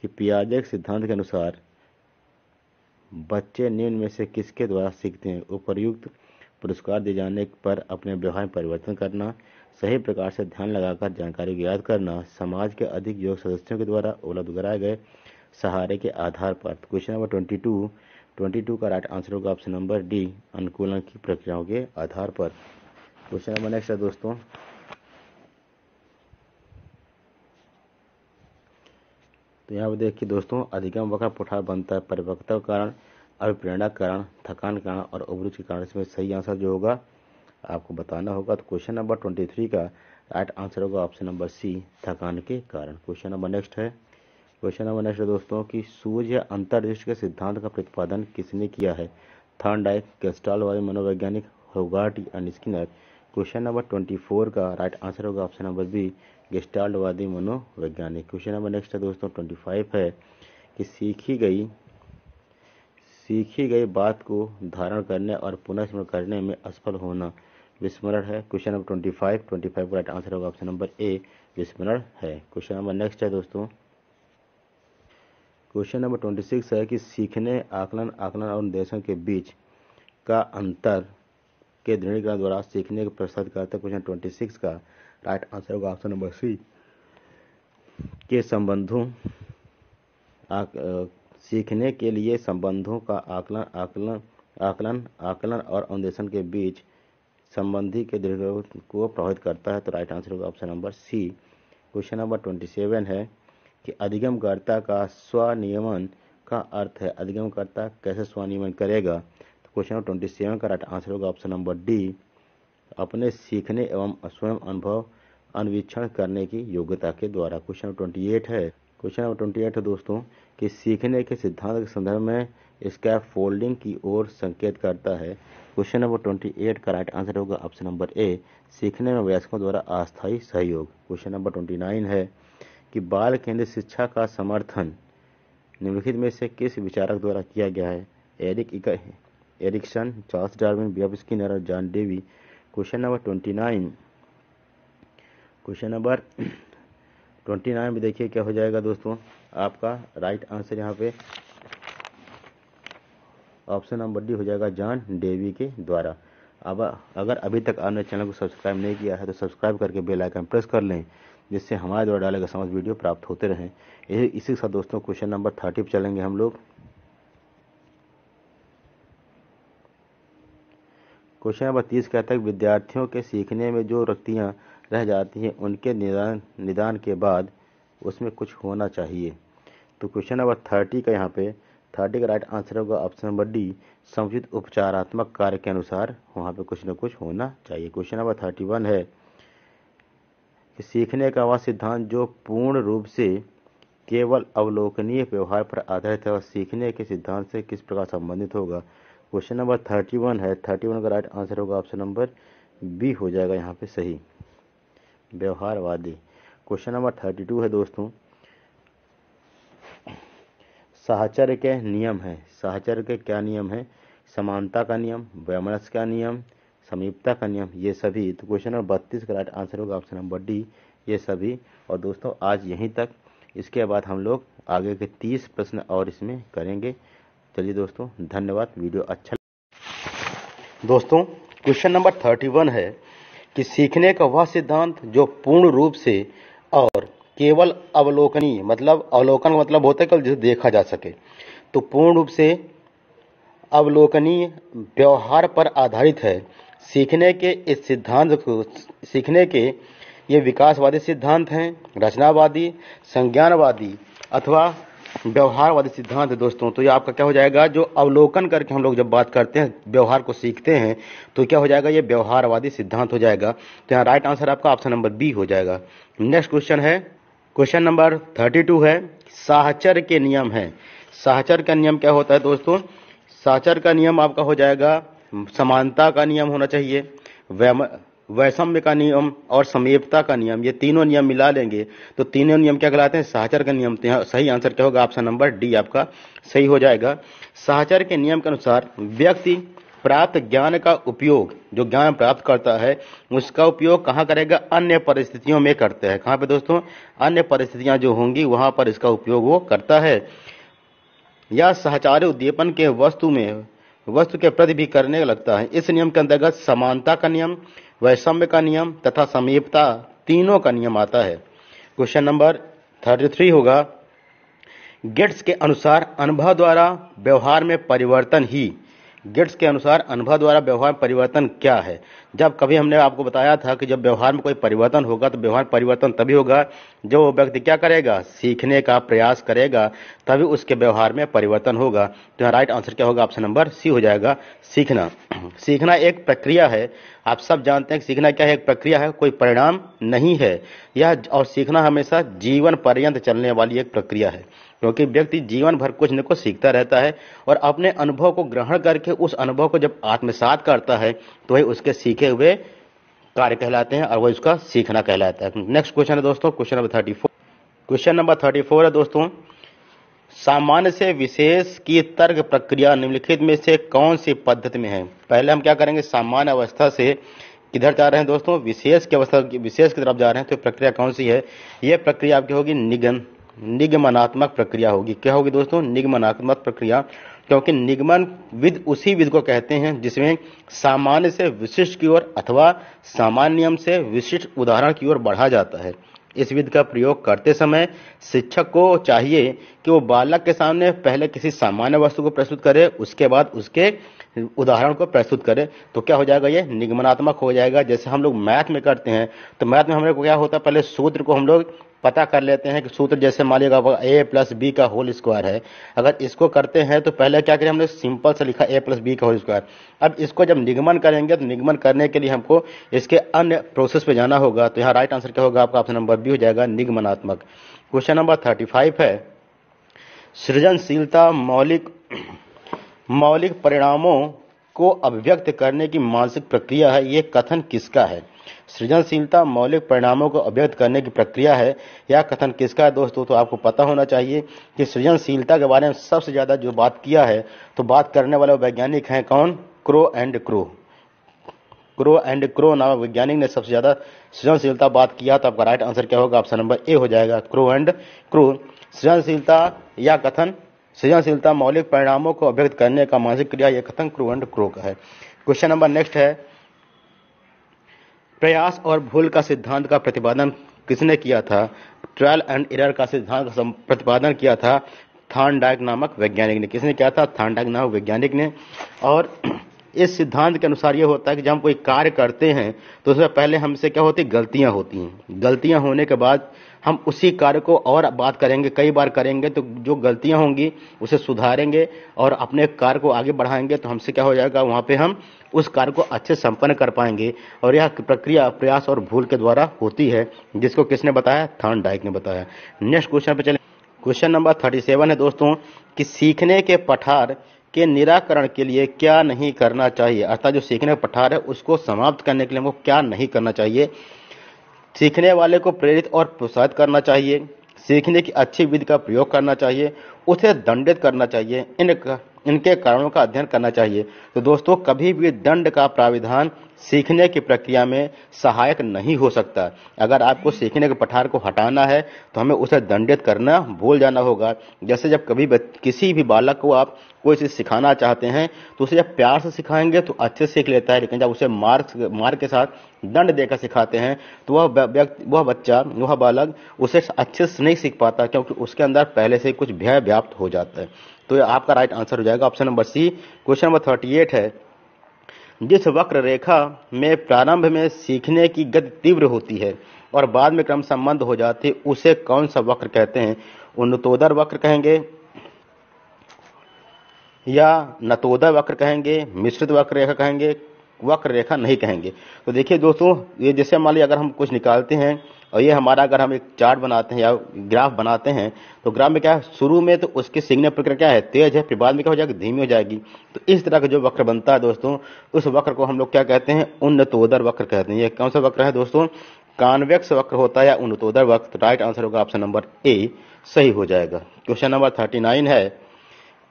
कि पियाजे सिद्धांत के अनुसार बच्चे निम्न में से किसके द्वारा सीखते हैं उपरयुक्त पुरस्कार दिए जाने पर अपने व्यवहार में परिवर्तन करना सही प्रकार से ध्यान लगाकर जानकारी याद करना समाज के अधिक योग सदस्यों के द्वारा उपलब्ध कराए गए सहारे के आधार पर question number twenty two twenty two का राइट आंसर होगा ऑप्शन नंबर डी अनुकूलन की प्रक्रियाओं के आधार पर क्वेश्चन नंबर नेक्स्ट है दोस्तों तो यहाँ पर देखिए दोस्तों अधिगम वक्र पुठार बनता है परिपक्वता कारण अभिप्रेरणा कारण थकान कारण और अवरुच के कारण इसमें सही आंसर जो होगा आपको बताना होगा तो क्वेश्चन नंबर ट्वेंटी थ्री का राइट आंसर होगा ऑप्शन नंबर सी थकान के कारण क्वेश्चन नंबर नेक्स्ट है क्वेश्चन नंबर नेक्स्ट है दोस्तों कि सूर्य या अंतर्दृष्टि के सिद्धांत का प्रतिपादन किसने किया है थर्नडाइक गेस्टाल वाले मनोवैज्ञानिक होगार्ट क्वेश्चन नंबर ट्वेंटी फोर का राइट आंसर होगा ऑप्शन नंबर बी गेस्टाल्टवादी मनोवैज्ञानिक क्वेश्चन नंबर नेक्स्ट है दोस्तों ट्वेंटी फाइव है कि सीखी गई सीखी गई बात को धारण करने और पुनः करने में असफल होना विस्मरण है question number twenty five twenty five का राइट आंसर होगा ऑप्शन नंबर ए विस्मरण है क्वेश्चन नंबर नेक्स्ट है दोस्तों क्वेश्चन नंबर ट्वेंटी सिक्स है कि सीखने आकलन आकलन और निर्देशों के बीच का अंतर के दृढ़ीकरण द्वारा सीखने का प्रस्तुत करता क्वेश्चन ट्वेंटी सिक्स का राइट आंसर होगा ऑप्शन नंबर सी के संबंधों सीखने के लिए संबंधों का आकलन आकलन आकलन आकलन और अन्वेषण के बीच संबंधी के दीर्घ को प्रभावित करता है तो राइट आंसर होगा option number C question number twenty seven है कि अधिगमकर्ता का स्वनियमन का अर्थ है अधिगमकर्ता कैसे स्वनियमन करेगा तो क्वेश्चन नंबर ट्वेंटी सेवन का राइट आंसर होगा ऑप्शन नंबर डी अपने सीखने एवं स्वयं अनुभव अन्वीक्षण करने की योग्यता के द्वारा क्वेश्चन नंबर ट्वेंटी एट है क्वेश्चन नंबर ट्वेंटी एट है दोस्तों कि सीखने के सिद्धांत के संदर्भ में स्कैप फोल्डिंग की ओर संकेत करता है क्वेश्चन नंबर ट्वेंटी एट का राइट आंसर होगा ऑप्शन नंबर ए सीखने में वयस्कों द्वारा अस्थायी सहयोग क्वेश्चन नंबर ट्वेंटी नाइन है कि बाल केंद्रित शिक्षा का समर्थन निम्नलिखित में से किस विचारक द्वारा किया गया है एरिक एरिक्सन चार्ल्स डार्विन बियब स्किनर और John Dewey question number twenty nine question number twenty nine में देखिए क्या हो जाएगा दोस्तों आपका राइट आंसर यहाँ पे ऑप्शन नंबर डी हो जाएगा जॉन डेवी के द्वारा अब अगर अभी तक आपने चैनल को सब्सक्राइब नहीं किया है तो सब्सक्राइब करके बेल आइकन प्रेस कर लें जिससे हमारे द्वारा डाले गए समझ वीडियो प्राप्त होते रहें इसी के साथ दोस्तों क्वेश्चन नंबर थर्टी पर चलेंगे हम लोग क्वेश्चन नंबर तीस कहता है विद्यार्थियों के सीखने में जो रक्तियाँ रह जाती हैं उनके निदान निदान के बाद उसमें कुछ होना चाहिए तो क्वेश्चन नंबर थर्टी का यहाँ पे थर्टी का राइट आंसर होगा ऑप्शन नंबर डी समुचित उपचारात्मक कार्य के अनुसार वहाँ पे कुछ ना कुछ होना चाहिए क्वेश्चन नंबर थर्टी वन है कि सीखने का वह सिद्धांत जो पूर्ण रूप से केवल अवलोकनीय व्यवहार पर आधारित है और सीखने के सिद्धांत से किस प्रकार संबंधित होगा क्वेश्चन नंबर थर्टी वन है थर्टी वन का राइट आंसर होगा ऑप्शन नंबर बी हो जाएगा यहाँ पे सही व्यवहारवादी क्वेश्चन नंबर थर्टी टू है दोस्तों साहचर्य के नियम है साहचर्य के क्या नियम है समानता का नियम वैमनस का नियम समीपता का नियम ये सभी तो क्वेश्चन नंबर बत्तीस का राइट आंसर होगा ऑप्शन नंबर डी ये सभी और दोस्तों आज यहीं तक इसके बाद हम लोग आगे के तीस प्रश्न और इसमें करेंगे चलिए दोस्तों धन्यवाद वीडियो अच्छा दोस्तों क्वेश्चन नंबर थर्टी वन है कि सीखने का वह सिद्धांत जो पूर्ण रूप से और केवल अवलोकनीय मतलब अवलोकन का मतलब होता है कि जिसे देखा जा सके तो पूर्ण रूप से अवलोकनीय व्यवहार पर आधारित है सीखने के इस सिद्धांत को सीखने के ये विकासवादी सिद्धांत हैं रचनावादी संज्ञानवादी अथवा व्यवहारवादी सिद्धांत है दोस्तों तो ये आपका क्या हो जाएगा जो अवलोकन करके हम लोग जब बात करते हैं व्यवहार को सीखते हैं तो क्या हो जाएगा ये व्यवहारवादी सिद्धांत हो जाएगा तो यहाँ राइट आंसर आपका ऑप्शन नंबर बी हो जाएगा नेक्स्ट क्वेश्चन है क्वेश्चन नंबर थर्टी टू है साहचर के नियम है साहचर का नियम क्या होता है दोस्तों साहचर का नियम आपका हो जाएगा समानता का नियम होना चाहिए वैषम्य का नियम और समयपता का नियम ये तीनों नियम मिला लेंगे तो तीनों नियम क्या कहलाते हैं सहचर का नियम हाँ, सही आंसर क्या होगा ऑप्शन नंबर डी आपका सही हो जाएगा सहचर के नियम के अनुसार व्यक्ति प्राप्त ज्ञान का उपयोग जो ज्ञान प्राप्त करता है उसका उपयोग कहाँ करेगा अन्य परिस्थितियों में करते हैं कहाँ पे दोस्तों अन्य परिस्थितियां जो होंगी वहां पर इसका उपयोग वो करता है या सहचार्य उद्दीपन के वस्तु में वस्तु के प्रति भी करने लगता है इस नियम के अंतर्गत समानता का नियम वैषम्य का नियम तथा समीपता तीनों का नियम आता है क्वेश्चन नंबर थर्टी थ्री होगा गेट्स के अनुसार अनुभव द्वारा व्यवहार में परिवर्तन ही गेट्स के अनुसार अनुभव द्वारा व्यवहार परिवर्तन क्या है जब कभी हमने आपको बताया था कि जब व्यवहार में कोई परिवर्तन होगा तो व्यवहार परिवर्तन तभी होगा जब वो व्यक्ति क्या करेगा सीखने का प्रयास करेगा तभी उसके व्यवहार में परिवर्तन होगा तो यहाँ राइट आंसर क्या होगा ऑप्शन नंबर सी हो जाएगा सीखना सीखना एक प्रक्रिया है आप सब जानते हैं कि सीखना क्या है एक प्रक्रिया है कोई परिणाम नहीं है यह और सीखना हमेशा जीवन पर्यंत चलने वाली एक प्रक्रिया है क्योंकि व्यक्ति जीवन भर कुछ न कुछ सीखता रहता है और अपने अनुभव को ग्रहण करके उस अनुभव को जब आत्मसात करता है तो वही उसके सीखे हुए कार्य कहलाते हैं और वही उसका सीखना कहलाता है नेक्स्ट क्वेश्चन है दोस्तों question number thirty four question number thirty है दोस्तों सामान्य से विशेष की तर्क प्रक्रिया निम्नलिखित में से कौन सी पद्धति में है पहले हम क्या करेंगे सामान्य अवस्था से किधर जा रहे हैं दोस्तों विशेष की अवस्था विशेष की तरफ जा रहे हैं तो प्रक्रिया कौन सी है यह प्रक्रिया आपकी होगी निगम निगमनात्मक प्रक्रिया होगी क्या होगी दोस्तों निगमनात्मक प्रक्रिया क्योंकि निगमन विद उसी विद को कहते हैं जिसमें सामान्य से विशिष्ट की ओर अथवा सामान्यम से विशिष्ट उदाहरण की ओर बढ़ा जाता है इस विध का प्रयोग करते समय शिक्षक को चाहिए कि वो बालक के सामने पहले किसी सामान्य वस्तु को प्रस्तुत करे उसके बाद उसके उदाहरण को प्रस्तुत करें तो क्या हो जाएगा ये निगमनात्मक हो जाएगा जैसे हम लोग मैथ में करते हैं तो मैथ में हम लोग को क्या होता है पहले सूत्र को हम लोग पता कर लेते हैं कि सूत्र जैसे मान लीजिएगा ए प्लस बी का होल स्क्वायर है अगर इसको करते हैं तो पहले क्या करें हमने सिंपल से लिखा ए प्लस बी का होल स्क्वायर अब इसको जब निगमन करेंगे तो निगमन करने के लिए हमको इसके अन्य प्रोसेस पे जाना होगा तो यहाँ राइट आंसर क्या होगा आपका ऑप्शन नंबर बी हो जाएगा निगमनात्मक क्वेश्चन नंबर थर्टी फाइव है सृजनशीलता मौलिक मौलिक परिणामों को अभिव्यक्त करने की मानसिक प्रक्रिया है ये कथन किसका है सृजनशीलता मौलिक परिणामों को अभिव्यक्त करने की प्रक्रिया है यह कथन किसका है दोस्तों तो आपको पता होना चाहिए कि सृजनशीलता के बारे में सबसे ज़्यादा जो बात किया है तो बात करने वाले वैज्ञानिक हैं कौन Crow and Crow Crow and Crow नामक वैज्ञानिक ने सबसे ज़्यादा सृजनशीलता बात किया तो आपका राइट आंसर क्या होगा ऑप्शन नंबर ए हो जाएगा क्रो एंड क्रो सृजनशीलता या कथन सृजनशीलता मौलिक परिणामों को अभ्यक्त करने का मानसिक क्रिया यह कथन क्रू क्रोक है क्वेश्चन नंबर नेक्स्ट है प्रयास और भूल का सिद्धांत का प्रतिपादन किसने किया था ट्रायल एंड एरर का सिद्धांत का प्रतिपादन किया था थानडाक नामक वैज्ञानिक ने किसने किया था थानडाक नामक वैज्ञानिक ने और इस सिद्धांत के अनुसार ये होता है कि जब हम कोई कार्य करते हैं तो उसमें पहले हमसे क्या होती गलतियाँ होती हैं गलतियाँ होने के बाद हम उसी कार्य को और बात करेंगे कई बार करेंगे तो जो गलतियां होंगी उसे सुधारेंगे और अपने कार्य को आगे बढ़ाएंगे तो हमसे क्या हो जाएगा वहाँ पे हम उस कार्य को अच्छे संपन्न कर पाएंगे और यह प्रक्रिया प्रयास और भूल के द्वारा होती है जिसको किसने बताया थान डाइक ने बताया नेक्स्ट क्वेश्चन पे चले क्वेश्चन नंबर थर्टी सेवन है दोस्तों कि सीखने के पठार के निराकरण के लिए क्या नहीं करना चाहिए अर्थात जो सीखने का पठार है उसको समाप्त करने के लिए हमको क्या नहीं करना चाहिए सीखने वाले को प्रेरित और प्रोत्साहित करना चाहिए सीखने की अच्छी विधि का प्रयोग करना चाहिए उसे दंडित करना चाहिए इन इनके कारणों का अध्ययन करना चाहिए तो दोस्तों कभी भी दंड का प्राविधान सीखने की प्रक्रिया में सहायक नहीं हो सकता अगर आपको सीखने के पठार को हटाना है तो हमें उसे दंडित करना भूल जाना होगा जैसे जब कभी किसी भी बालक को आप कोई चीज़ सिखाना चाहते हैं तो उसे जब प्यार से सिखाएंगे तो अच्छे से सीख लेता है लेकिन जब उसे मार मार के साथ दंड देकर सिखाते हैं तो वह व्यक्ति वह बच्चा वह बालक उसे अच्छे से नहीं सीख पाता क्योंकि उसके अंदर पहले से कुछ भय व्याप्त हो जाता है तो आपका राइट आंसर हो जाएगा option number C question number thirty eight है जिस वक्र रेखा में प्रारंभ में सीखने की गति तीव्र होती है और बाद में क्रम संबंध हो जाते उसे कौन सा वक्र कहते हैं उन्नतोदर वक्र कहेंगे या नतोदर वक्र कहेंगे मिश्रित वक्र रेखा कहेंगे वक्र रेखा नहीं कहेंगे तो देखिए दोस्तों ये जैसे मान लीजिए अगर हम कुछ निकालते हैं और ये हमारा अगर हम एक चार्ट बनाते हैं या ग्राफ बनाते हैं तो ग्राफ में क्या है शुरू में तो उसकी सिग्नल प्रक्रिया क्या है तेज है फिर बाद में क्या हो जाएगी धीमी हो जाएगी तो इस तरह का जो वक्र बनता है दोस्तों उस वक्र को हम लोग क्या कहते हैं उन्नतोदर वक्र कहते हैं ये कौन सा वक्र है दोस्तों कॉन्वेक्स वक्र होता है या उन्नतोदर वक्र तो राइट आंसर होगा ऑप्शन नंबर ए सही हो जाएगा क्वेश्चन नंबर थर्टी नाइन है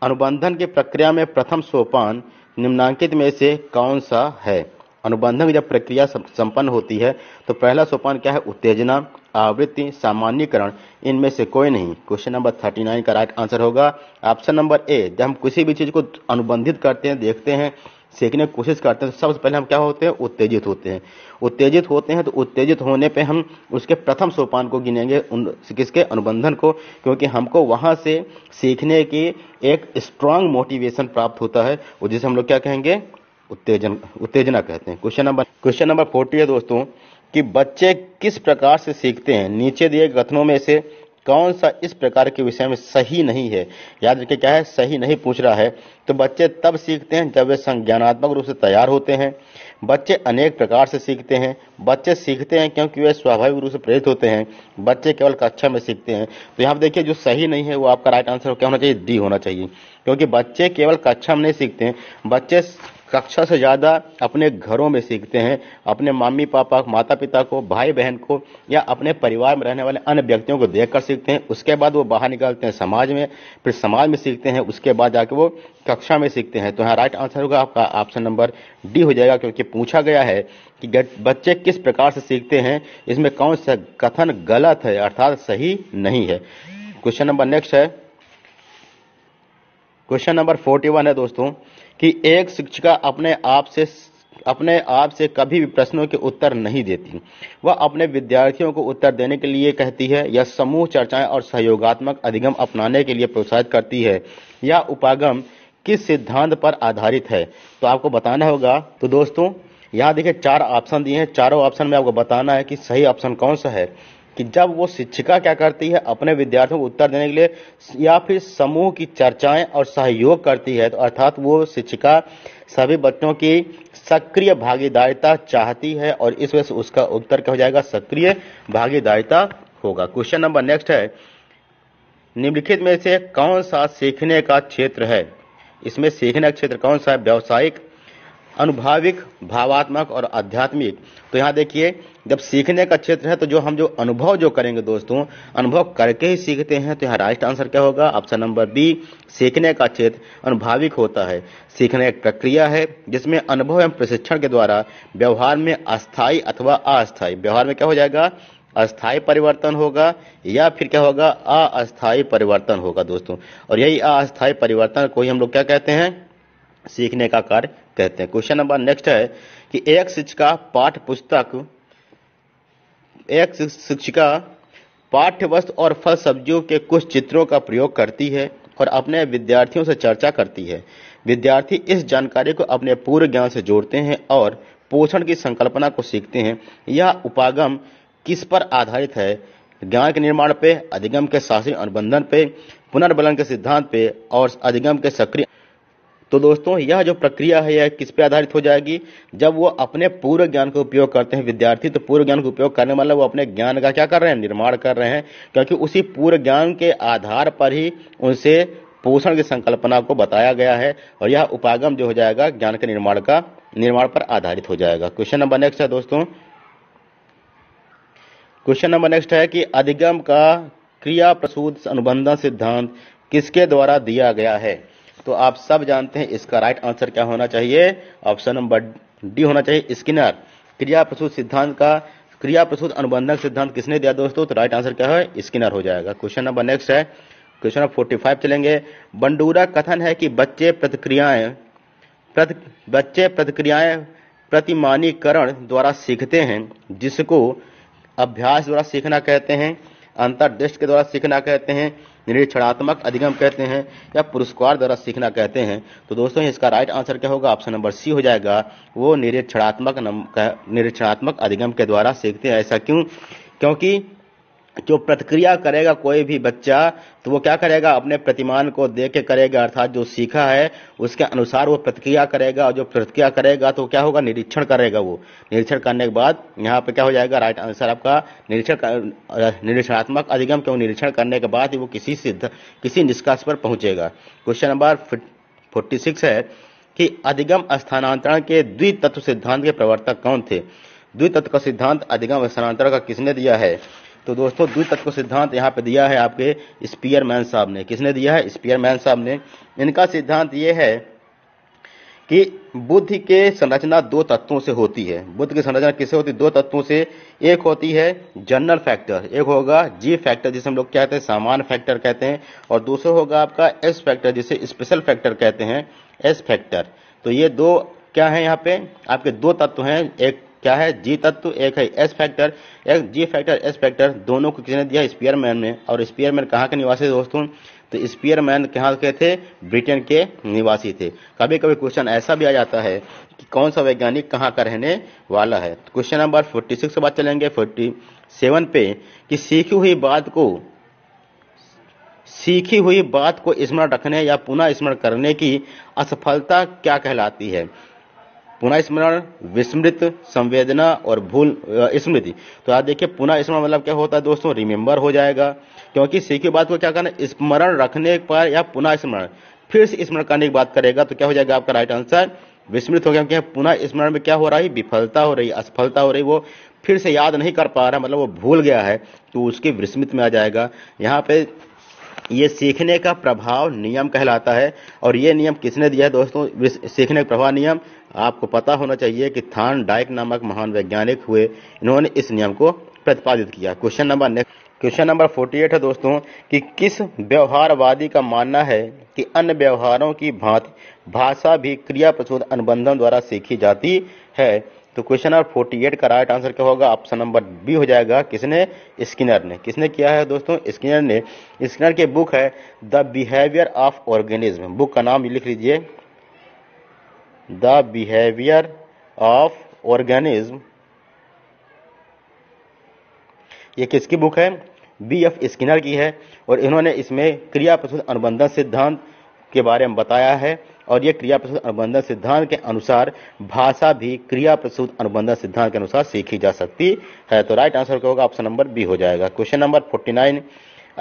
अनुबंधन की प्रक्रिया में प्रथम सोपान निम्नांकित में से कौन सा है अनुबंधक जब प्रक्रिया संपन्न होती है तो पहला सोपान क्या है उत्तेजना आवृत्ति सामान्यकरण इनमें से कोई नहीं क्वेश्चन नंबर थर्टी नाइन का राइट आंसर होगा ऑप्शन नंबर ए जब हम किसी भी चीज़ को अनुबंधित करते हैं देखते हैं सीखने की कोशिश करते हैं तो सबसे पहले हम क्या होते हैं उत्तेजित होते हैं उत्तेजित होते हैं तो उत्तेजित होने पे हम उसके प्रथम सोपान को गिनेंगे उन किसके अनुबंधन को क्योंकि हमको वहाँ से सीखने की एक स्ट्रांग मोटिवेशन प्राप्त होता है और जिसे हम लोग क्या कहेंगे उत्तेजन उत्तेजना कहते हैं question number question number forty है दोस्तों कि बच्चे किस प्रकार से सीखते हैं नीचे दिए कथनों में से कौन सा इस प्रकार के विषय में सही नहीं है याद रखिए क्या है सही नहीं पूछ रहा है तो बच्चे तब सीखते हैं जब वे संज्ञानात्मक रूप से तैयार होते हैं बच्चे अनेक प्रकार से सीखते हैं बच्चे सीखते हैं क्योंकि वे स्वाभाविक रूप से प्रेरित होते हैं बच्चे केवल कक्षा में सीखते हैं तो यहाँ देखिए जो सही नहीं है वो आपका राइट आंसर क्या होना चाहिए डी होना चाहिए क्योंकि बच्चे केवल कक्षा में नहीं सीखते हैं बच्चे कक्षा से ज़्यादा अपने घरों में सीखते हैं अपने मम्मी पापा माता पिता को भाई बहन को या अपने परिवार में रहने वाले अन्य व्यक्तियों को देखकर सीखते हैं उसके बाद वो बाहर निकलते हैं समाज में फिर समाज में सीखते हैं उसके बाद जाके वो कक्षा में सीखते हैं तो यहाँ राइट आंसर होगा आपका ऑप्शन नंबर डी हो जाएगा क्योंकि पूछा गया है कि बच्चे किस प्रकार से सीखते हैं इसमें कौन सा कथन गलत है अर्थात सही नहीं है क्वेश्चन नंबर नेक्स्ट है क्वेश्चन नंबर फोर्टी वन है दोस्तों कि एक शिक्षिका अपने आप से अपने आप से कभी भी प्रश्नों के उत्तर नहीं देती वह अपने विद्यार्थियों को उत्तर देने के लिए कहती है या समूह चर्चाएं और सहयोगात्मक अधिगम अपनाने के लिए प्रोत्साहित करती है या उपागम किस सिद्धांत पर आधारित है तो आपको बताना होगा तो दोस्तों यहाँ देखिए चार ऑप्शन दिए हैं चारों ऑप्शन में आपको बताना है कि सही ऑप्शन कौन सा है कि जब वो शिक्षिका क्या करती है अपने विद्यार्थियों को उत्तर देने के लिए या फिर समूह की चर्चाएं और सहयोग करती है तो अर्थात वो शिक्षिका सभी बच्चों की सक्रिय भागीदारिता चाहती है और इस वजह से उसका उत्तर क्या हो जाएगा सक्रिय भागीदारिता होगा क्वेश्चन नंबर नेक्स्ट है निम्नलिखित में से कौन सा सीखने का क्षेत्र है इसमें सीखने का क्षेत्र कौन सा है व्यावसायिक अनुभाविक भावात्मक और आध्यात्मिक तो यहाँ देखिए जब सीखने का क्षेत्र है तो जो हम जो अनुभव जो करेंगे दोस्तों अनुभव करके ही सीखते हैं तो यहाँ राइट आंसर क्या होगा ऑप्शन नंबर बी सीखने का क्षेत्र अनुभाविक होता है सीखने एक प्रक्रिया है जिसमें अनुभव एवं प्रशिक्षण के द्वारा व्यवहार में अस्थायी अथवा अस्थायी व्यवहार में क्या हो जाएगा अस्थायी परिवर्तन होगा या फिर क्या होगा अस्थायी परिवर्तन होगा दोस्तों और यही अस्थायी परिवर्तन को ही हम लोग क्या कहते हैं सीखने का कार्य कहते हैं क्वेश्चन नंबर नेक्स्ट है कि एक शिक्षिका पाठ्य पुस्तक एक शिक्षिका पाठ्य वस्त्र और फल सब्जियों के कुछ चित्रों का प्रयोग करती है और अपने विद्यार्थियों से चर्चा करती है विद्यार्थी इस जानकारी को अपने पूर्व ज्ञान से जोड़ते हैं और पोषण की संकल्पना को सीखते हैं यह उपागम किस पर आधारित है ज्ञान के निर्माण पे अधिगम के शासन अनुबंधन पे पुनर्बलन के सिद्धांत पे और अधिगम के सक्रिय तो दोस्तों यह जो प्रक्रिया है यह किस पे आधारित हो जाएगी जब वो अपने पूर्व ज्ञान का उपयोग करते हैं विद्यार्थी तो पूर्व ज्ञान का उपयोग करने मतलब वो अपने ज्ञान का क्या कर रहे हैं निर्माण कर रहे हैं क्योंकि उसी पूर्व ज्ञान के आधार पर ही उनसे पोषण की संकल्पना को बताया गया है और यह उपागम जो हो जाएगा ज्ञान के निर्माण का निर्माण पर आधारित हो जाएगा क्वेश्चन नंबर नेक्स्ट है दोस्तों क्वेश्चन नंबर नेक्स्ट है कि अधिगम का क्रिया प्रसूद अनुबंधन सिद्धांत किसके द्वारा दिया गया है तो आप सब जानते हैं इसका राइट आंसर क्या होना चाहिए ऑप्शन नंबर डी होना चाहिए स्किनर क्रिया प्रसूत सिद्धांत का क्रिया प्रसूत अनुबंधक सिद्धांत किसने दिया दोस्तों तो राइट आंसर क्या है स्किनर हो जाएगा क्वेश्चन नंबर नेक्स्ट है क्वेश्चन नंबर फोर्टी फाइव चलेंगे बंडूरा कथन है कि बच्चे प्रतिक्रियाएं प्रत, बच्चे प्रतिक्रियाएं प्रतिमानीकरण द्वारा सीखते हैं जिसको अभ्यास द्वारा सीखना कहते हैं अंतर्दृष्ट के द्वारा सीखना कहते हैं निरीक्षणात्मक अधिगम कहते हैं या पुरस्कार द्वारा सीखना कहते हैं तो दोस्तों इसका राइट आंसर क्या होगा ऑप्शन नंबर सी हो जाएगा वो निरीक्षणात्मक निरीक्षणात्मक अधिगम के द्वारा सीखते हैं ऐसा क्यों क्योंकि जो प्रतिक्रिया करेगा कोई भी बच्चा तो वो क्या करेगा अपने प्रतिमान को दे के करेगा अर्थात जो सीखा है उसके अनुसार वो प्रतिक्रिया करेगा और जो प्रतिक्रिया करेगा तो क्या होगा निरीक्षण करेगा वो निरीक्षण करने के बाद यहाँ पे क्या हो जाएगा राइट आंसर आपका निरीक्षण निरीक्षणात्मक अधिगम क्यों निरीक्षण करने के बाद ही वो किसी सिद्ध किसी निष्कर्ष पर पहुंचेगा क्वेश्चन नंबर फोर्टी सिक्स है कि अधिगम स्थानांतरण के द्वितत्व सिद्धांत के प्रवर्तक कौन थे द्वितत्व का सिद्धांत अधिगम स्थानांतरण का किसने दिया है तो दोस्तों तत्व सिद्धांत यहाँ पे दिया है आपके मैन साहब ने किसने दिया है मैन साहब ने इनका सिद्धांत ये है कि बुद्धि के संरचना दो तत्वों से होती है बुद्ध की संरचना किससे होती है दो तत्वों से एक होती है जनरल फैक्टर एक होगा जी फैक्टर जिसे हम लोग कहते हैं सामान्य फैक्टर कहते हैं और दूसरा होगा आपका एस फैक्टर जिसे स्पेशल फैक्टर कहते हैं एस फैक्टर तो ये दो क्या है यहाँ पे आपके दो तत्व हैं एक क्या है जी तत्व एक है एस फैक्टर एक जी फैक्टर एस फैक्टर दोनों को किसने दिया स्पीयरमैन ने और स्पीयरमैन कहाँ के निवासी दोस्तों तो स्पीयरमैन कहाँ के थे ब्रिटेन के निवासी थे कभी कभी क्वेश्चन ऐसा भी आ जाता है कि कौन सा वैज्ञानिक कहाँ का रहने वाला है क्वेश्चन नंबर फोर्टी सिक्स बात चलेंगे फोर्टी सेवन पे कि सीखी हुई बात को सीखी हुई बात को स्मरण रखने या पुनः स्मरण करने की असफलता क्या कहलाती है पुनः स्मरण विस्मृत संवेदना और भूल स्मृति तो आप देखिए पुनः स्मरण मतलब क्या होता है दोस्तों रिमेंबर हो जाएगा क्योंकि सीखी बात को क्या करना स्मरण रखने पर या पुनः स्मरण फिर से स्मरण करने की बात करेगा तो क्या हो जाएगा आपका राइट आंसर विस्मृत हो गया क्योंकि पुनः स्मरण में क्या हो रहा है विफलता हो रही असफलता हो रही वो फिर से याद नहीं कर पा रहा मतलब वो भूल गया है तो उसके विस्मृत में आ जाएगा यहाँ पे ये सीखने का प्रभाव नियम कहलाता है और ये नियम किसने दिया है दोस्तों सीखने का प्रभाव नियम आपको पता होना चाहिए कि थान डाइक नामक महान वैज्ञानिक हुए इन्होंने इस नियम को प्रतिपादित किया question number next question number 48 है दोस्तों कि किस व्यवहारवादी का मानना है कि अन्य व्यवहारों की भांति भाषा भी क्रिया प्रचोद अनुबंधन द्वारा सीखी जाती है तो क्वेश्चन नंबर 48 का राइट आंसर क्या होगा ऑप्शन नंबर बी हो जाएगा किसने स्किनर ने किसने किया है दोस्तों स्किनर ने स्किनर के बुक है the behaviour of organism book का नाम लिख लीजिए the behavior of organism ये किसकी बुक है बी एफ स्किनर की है और इन्होंने इसमें क्रिया प्रसूत अनुबंधन सिद्धांत के बारे में बताया है और ये क्रिया प्रसूत अनुबंधन सिद्धांत के अनुसार भाषा भी क्रिया प्रसूत अनुबंधन सिद्धांत के अनुसार सीखी जा सकती है तो राइट आंसर क्या होगा ऑप्शन नंबर बी हो जाएगा क्वेश्चन नंबर फोर्टी नाइन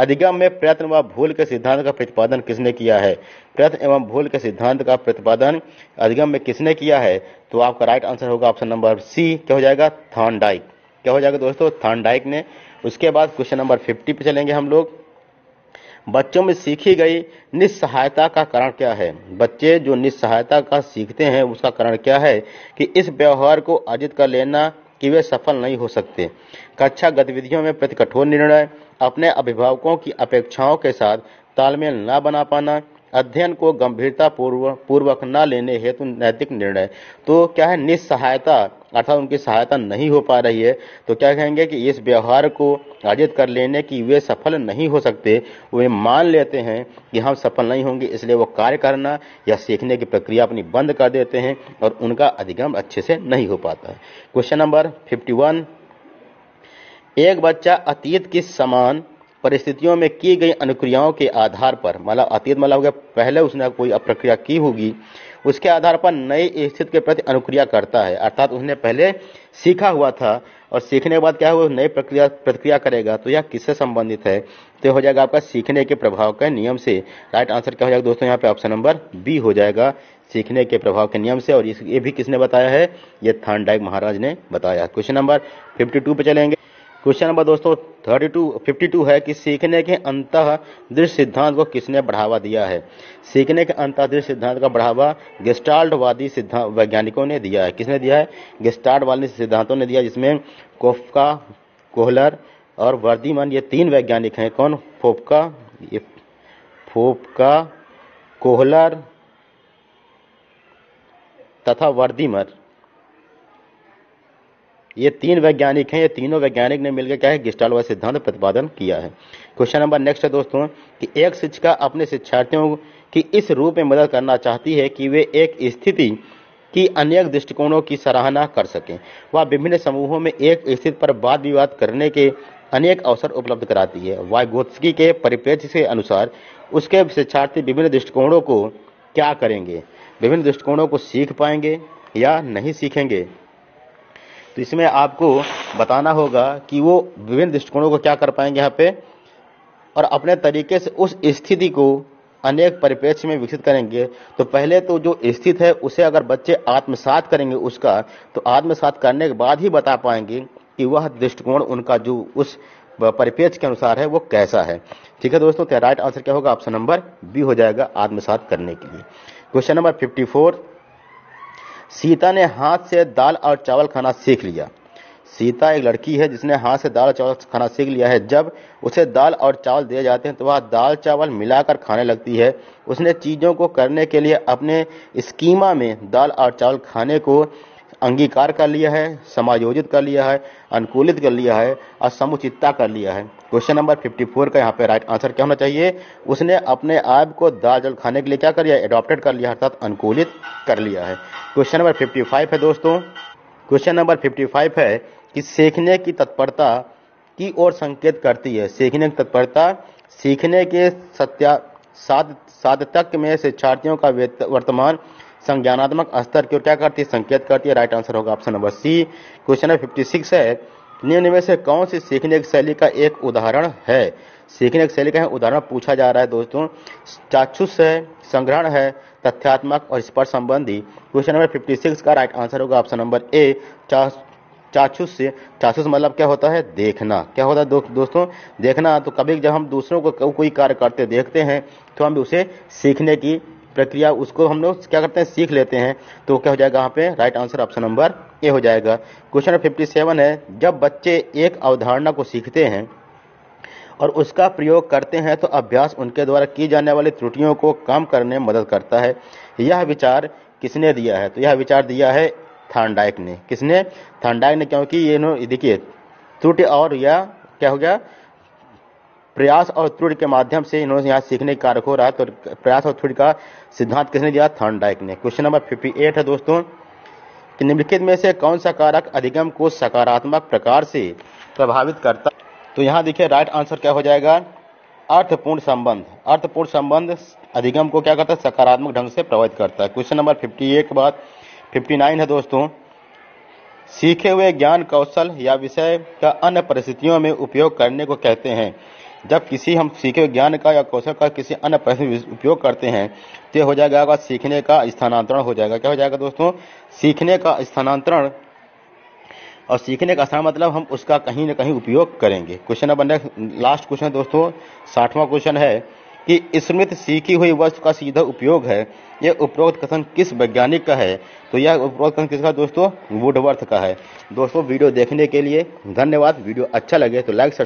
अधिगम में प्रयत्न व भूल के सिद्धांत का प्रतिपादन किसने किया है प्रयत्न एवं भूल के सिद्धांत का प्रतिपादन अधिगम में किसने किया है तो आपका राइट आंसर होगा ऑप्शन नंबर सी क्या हो जाएगा थान क्या हो जाएगा दोस्तों थान ने उसके बाद क्वेश्चन नंबर फिफ्टी पे चलेंगे हम लोग बच्चों में सीखी गई निस्सहायता का कारण क्या है बच्चे जो निस्सहायता का सीखते हैं उसका कारण क्या है कि इस व्यवहार को अर्जित कर लेना कि वे सफल नहीं हो सकते कक्षा गतिविधियों में प्रति कठोर निर्णय अपने अभिभावकों की अपेक्षाओं के साथ तालमेल न बना पाना अध्ययन को गंभीरता पूर्वक पूर्वक न लेने हेतु नैतिक निर्णय तो क्या है निस्सहायता अर्थात उनकी सहायता नहीं हो पा रही है तो क्या कहेंगे कि इस व्यवहार को अर्जित कर लेने की वे सफल नहीं हो सकते वे मान लेते हैं कि हम सफल नहीं होंगे इसलिए वो कार्य करना या सीखने की प्रक्रिया अपनी बंद कर देते हैं और उनका अधिगम अच्छे से नहीं हो पाता क्वेश्चन नंबर फिफ्टी वन एक बच्चा अतीत की समान परिस्थितियों में की गई अनुक्रियाओं के आधार पर मतलब अतीत मतलब हो गया पहले उसने कोई प्रक्रिया की होगी उसके आधार पर नई स्थिति के प्रति अनुक्रिया करता है अर्थात उसने पहले सीखा हुआ था और सीखने के बाद क्या हुआ नई प्रक्रिया प्रतिक्रिया करेगा तो यह किससे संबंधित है तो हो जाएगा आपका सीखने के प्रभाव के नियम से राइट आंसर क्या हो जाएगा दोस्तों यहाँ पे ऑप्शन नंबर बी हो जाएगा सीखने के प्रभाव के नियम से और ये भी किसने बताया है ये थान महाराज ने बताया क्वेश्चन नंबर फिफ्टी टू पे चलेंगे क्वेश्चन नंबर दोस्तों थर्टी टू फिफ्टी टू है कि सीखने के अंत दृश्य सिद्धांत को किसने बढ़ावा दिया है सीखने के अंत दृश्य सिद्धांत का बढ़ावा गेस्टाल्टवादी सिद्धांत वैज्ञानिकों ने दिया है किसने दिया है गेस्टाल्ट सिद्धांतों ने दिया जिसमें कोफका कोहलर और वर्दीमन ये तीन वैज्ञानिक हैं कौन फोपका ये फोपका कोहलर तथा वर्दीमर ये तीन वैज्ञानिक हैं ये तीनों वैज्ञानिक ने मिलकर क्या है गिस्टाल सिद्धांत प्रतिपादन किया है क्वेश्चन नंबर नेक्स्ट है दोस्तों कि एक शिक्षिका अपने शिक्षार्थियों की इस रूप में मदद करना चाहती है कि वे एक स्थिति की अनेक दृष्टिकोणों की सराहना कर सकें वह विभिन्न समूहों में एक स्थिति पर वाद विवाद करने के अनेक अवसर उपलब्ध कराती है वायगोत्सकी के परिप्रेक्ष्य के अनुसार उसके शिक्षार्थी विभिन्न दृष्टिकोणों को क्या करेंगे विभिन्न दृष्टिकोणों को सीख पाएंगे या नहीं सीखेंगे तो इसमें आपको बताना होगा कि वो विभिन्न दृष्टिकोणों को क्या कर पाएंगे यहाँ पे और अपने तरीके से उस स्थिति को अनेक परिप्रेक्ष्य में विकसित करेंगे तो पहले तो जो स्थित है उसे अगर बच्चे आत्मसात करेंगे उसका तो आत्मसात करने के बाद ही बता पाएंगे कि वह दृष्टिकोण उनका जो उस परिपेक्ष के अनुसार है वो कैसा है ठीक है दोस्तों तो राइट आंसर क्या होगा ऑप्शन नंबर बी हो जाएगा आत्मसात करने के लिए question number fifty four Sita ने हाथ से दाल और चावल खाना सीख लिया सीता एक लड़की है जिसने हाथ से दाल और चावल खाना सीख लिया है जब उसे दाल और चावल दिए जाते हैं तो वह दाल चावल मिलाकर खाने लगती है उसने चीज़ों को करने के लिए अपने स्कीमा में दाल और चावल खाने को अंगीकार कर लिया है समायोजित कर लिया है अनुकूलित कर लिया है और समुचितता कर लिया है क्वेश्चन नंबर 54 का यहाँ पे राइट आंसर क्या होना चाहिए उसने अपने आप को दाल जल खाने के लिए क्या कर लिया एडॉप्टेड कर लिया अर्थात अनुकूलित कर लिया है क्वेश्चन नंबर 55 है दोस्तों क्वेश्चन नंबर 55 है कि सीखने की तत्परता की ओर संकेत करती है सीखने की तत्परता सीखने के सत्या साध साधतक में शिक्षार्थियों का वर्तमान संज्ञानात्मक स्तर की ओर क्या करती है संकेत करती है राइट आंसर होगा option number C question number fifty है निम्न में से कौन सी सीखने की शैली का एक उदाहरण है सीखने की शैली का उदाहरण पूछा जा रहा है दोस्तों चाक्षुष है संग्रहण है तथ्यात्मक और स्पर्श संबंधी क्वेश्चन नंबर फिफ्टी सिक्स का राइट आंसर होगा ऑप्शन नंबर ए चा चाक्षुष चाक्षुष मतलब क्या होता है देखना क्या होता है दो, दोस्तों देखना तो कभी जब हम दूसरों को को कोई कार्य करते देखते हैं तो हम उसे सीखने की प्रक्रिया उसको हम लोग क्या करते हैं सीख लेते हैं तो क्या हो जाएगा यहाँ पे राइट आंसर ऑप्शन नंबर ये हो जाएगा क्वेश्चन फिफ्टी सेवन है जब बच्चे एक अवधारणा को सीखते हैं और उसका प्रयोग करते हैं तो अभ्यास उनके द्वारा की जाने वाली त्रुटियों को कम करने में मदद करता है यह विचार किसने दिया है तो यह विचार दिया है थानडाइक ने किसने थानडाइक ने क्योंकि ये देखिए त्रुटि और यह क्या हो गया प्रयास और त्रुटि के माध्यम से इन्होंने यहाँ सीखने का कार्य हो रहा है तो प्रयास और त्रुटि का सिद्धांत किसने दिया थानडाइक ने क्वेश्चन नंबर 58 है दोस्तों कि निम्नलिखित में से कौन सा कारक अधिगम को सकारात्मक प्रकार से प्रभावित करता तो यहाँ देखिए राइट आंसर क्या हो जाएगा अर्थपूर्ण संबंध अर्थपूर्ण संबंध अधिगम को क्या करता है सकारात्मक ढंग से प्रभावित करता है क्वेश्चन नंबर फिफ्टी एट बात फिफ्टी नाइन है दोस्तों सीखे हुए ज्ञान कौशल या विषय का अन्य परिस्थितियों में उपयोग करने को कहते हैं जब किसी हम सीखे ज्ञान का या कौशल का किसी अन्य प्रश्न उपयोग करते हैं तो हो जाएगा सीखने का स्थानांतरण हो जाएगा क्या हो जाएगा दोस्तों सीखने का स्थानांतरण और सीखने का सारा मतलब हम उसका कहीं ना कहीं उपयोग करेंगे question number next last question दोस्तों साठवां क्वेश्चन है कि स्मृत सीखी हुई वस्तु का सीधा उपयोग है यह उपरोक्त कथन किस वैज्ञानिक का है तो यह उपरोक्त कथन किसका दोस्तों वुडवर्थ का है दोस्तों वीडियो देखने के लिए धन्यवाद वीडियो अच्छा लगे तो लाइक